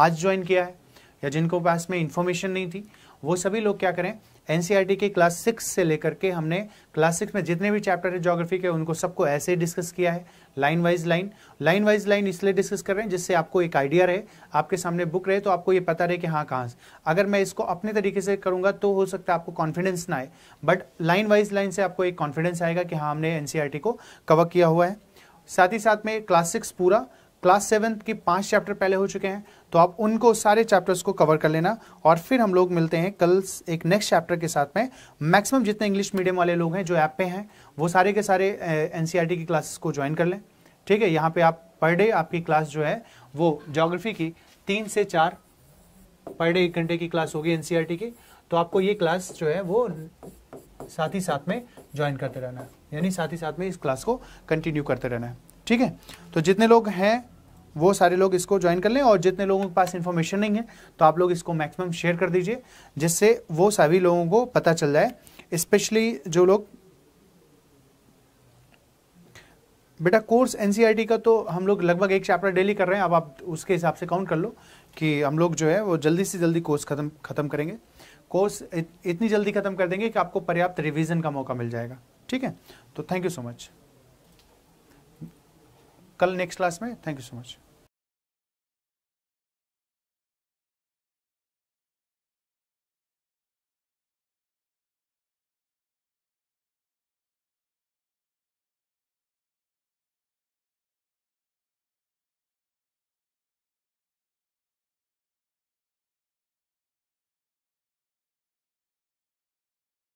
आज ज्वाइन किया है या जिनको पास में इंफॉर्मेशन नहीं थी वो सभी लोग क्या करें एन e के क्लास सिक्स से लेकर के हमने क्लास सिक्स में जितने भी चैप्टर है ज्योग्राफी के उनको सबको ऐसे ही डिस्कस किया है line wise line line wise line इसलिए डिस्कस कर रहे हैं जिससे आपको एक आइडिया रहे आपके सामने बुक रहे तो आपको ये पता रहे कि हाँ कहाँ अगर मैं इसको अपने तरीके से करूँगा तो हो सकता है आपको कॉन्फिडेंस ना आए बट लाइन वाइज लाइन से आपको एक कॉन्फिडेंस आएगा कि हाँ हमने एन e को कवर किया हुआ है साथ ही साथ में क्लास सिक्स पूरा क्लास सेवन्थ के पांच चैप्टर पहले हो चुके हैं तो आप उनको सारे चैप्टर्स को कवर कर लेना और फिर हम लोग मिलते हैं कल एक नेक्स्ट चैप्टर के साथ में मैक्सिमम जितने इंग्लिश मीडियम वाले लोग हैं जो ऐप पे हैं वो सारे के सारे एन की क्लासेस को ज्वाइन कर लें ठीक है यहाँ पे आप पर डे आपकी क्लास जो है वो जोग्राफी की तीन से चार पर डे एक घंटे की क्लास होगी एन की तो आपको ये क्लास जो है वो साथ ही साथ में ज्वाइन करते रहना है यानी साथ ही साथ में इस क्लास को कंटिन्यू करते रहना है ठीक है तो जितने लोग हैं वो सारे लोग इसको ज्वाइन कर लें और जितने लोगों के पास इन्फॉर्मेशन नहीं है तो आप लोग इसको मैक्सिमम शेयर कर दीजिए जिससे वो सभी लोगों को पता चल जाए स्पेशली जो लोग बेटा कोर्स एनसीईआरटी e का तो हम लोग लगभग एक चैप्टर डेली कर रहे हैं अब आप उसके हिसाब से काउंट कर लो कि हम लोग जो है वो जल्दी से जल्दी कोर्स खत्म खत्म करेंगे कोर्स इत, इतनी जल्दी खत्म कर देंगे कि आपको पर्याप्त रिविजन का मौका मिल जाएगा ठीक है तो थैंक यू सो मच कल नेक्स्ट क्लास में थैंक यू सो मच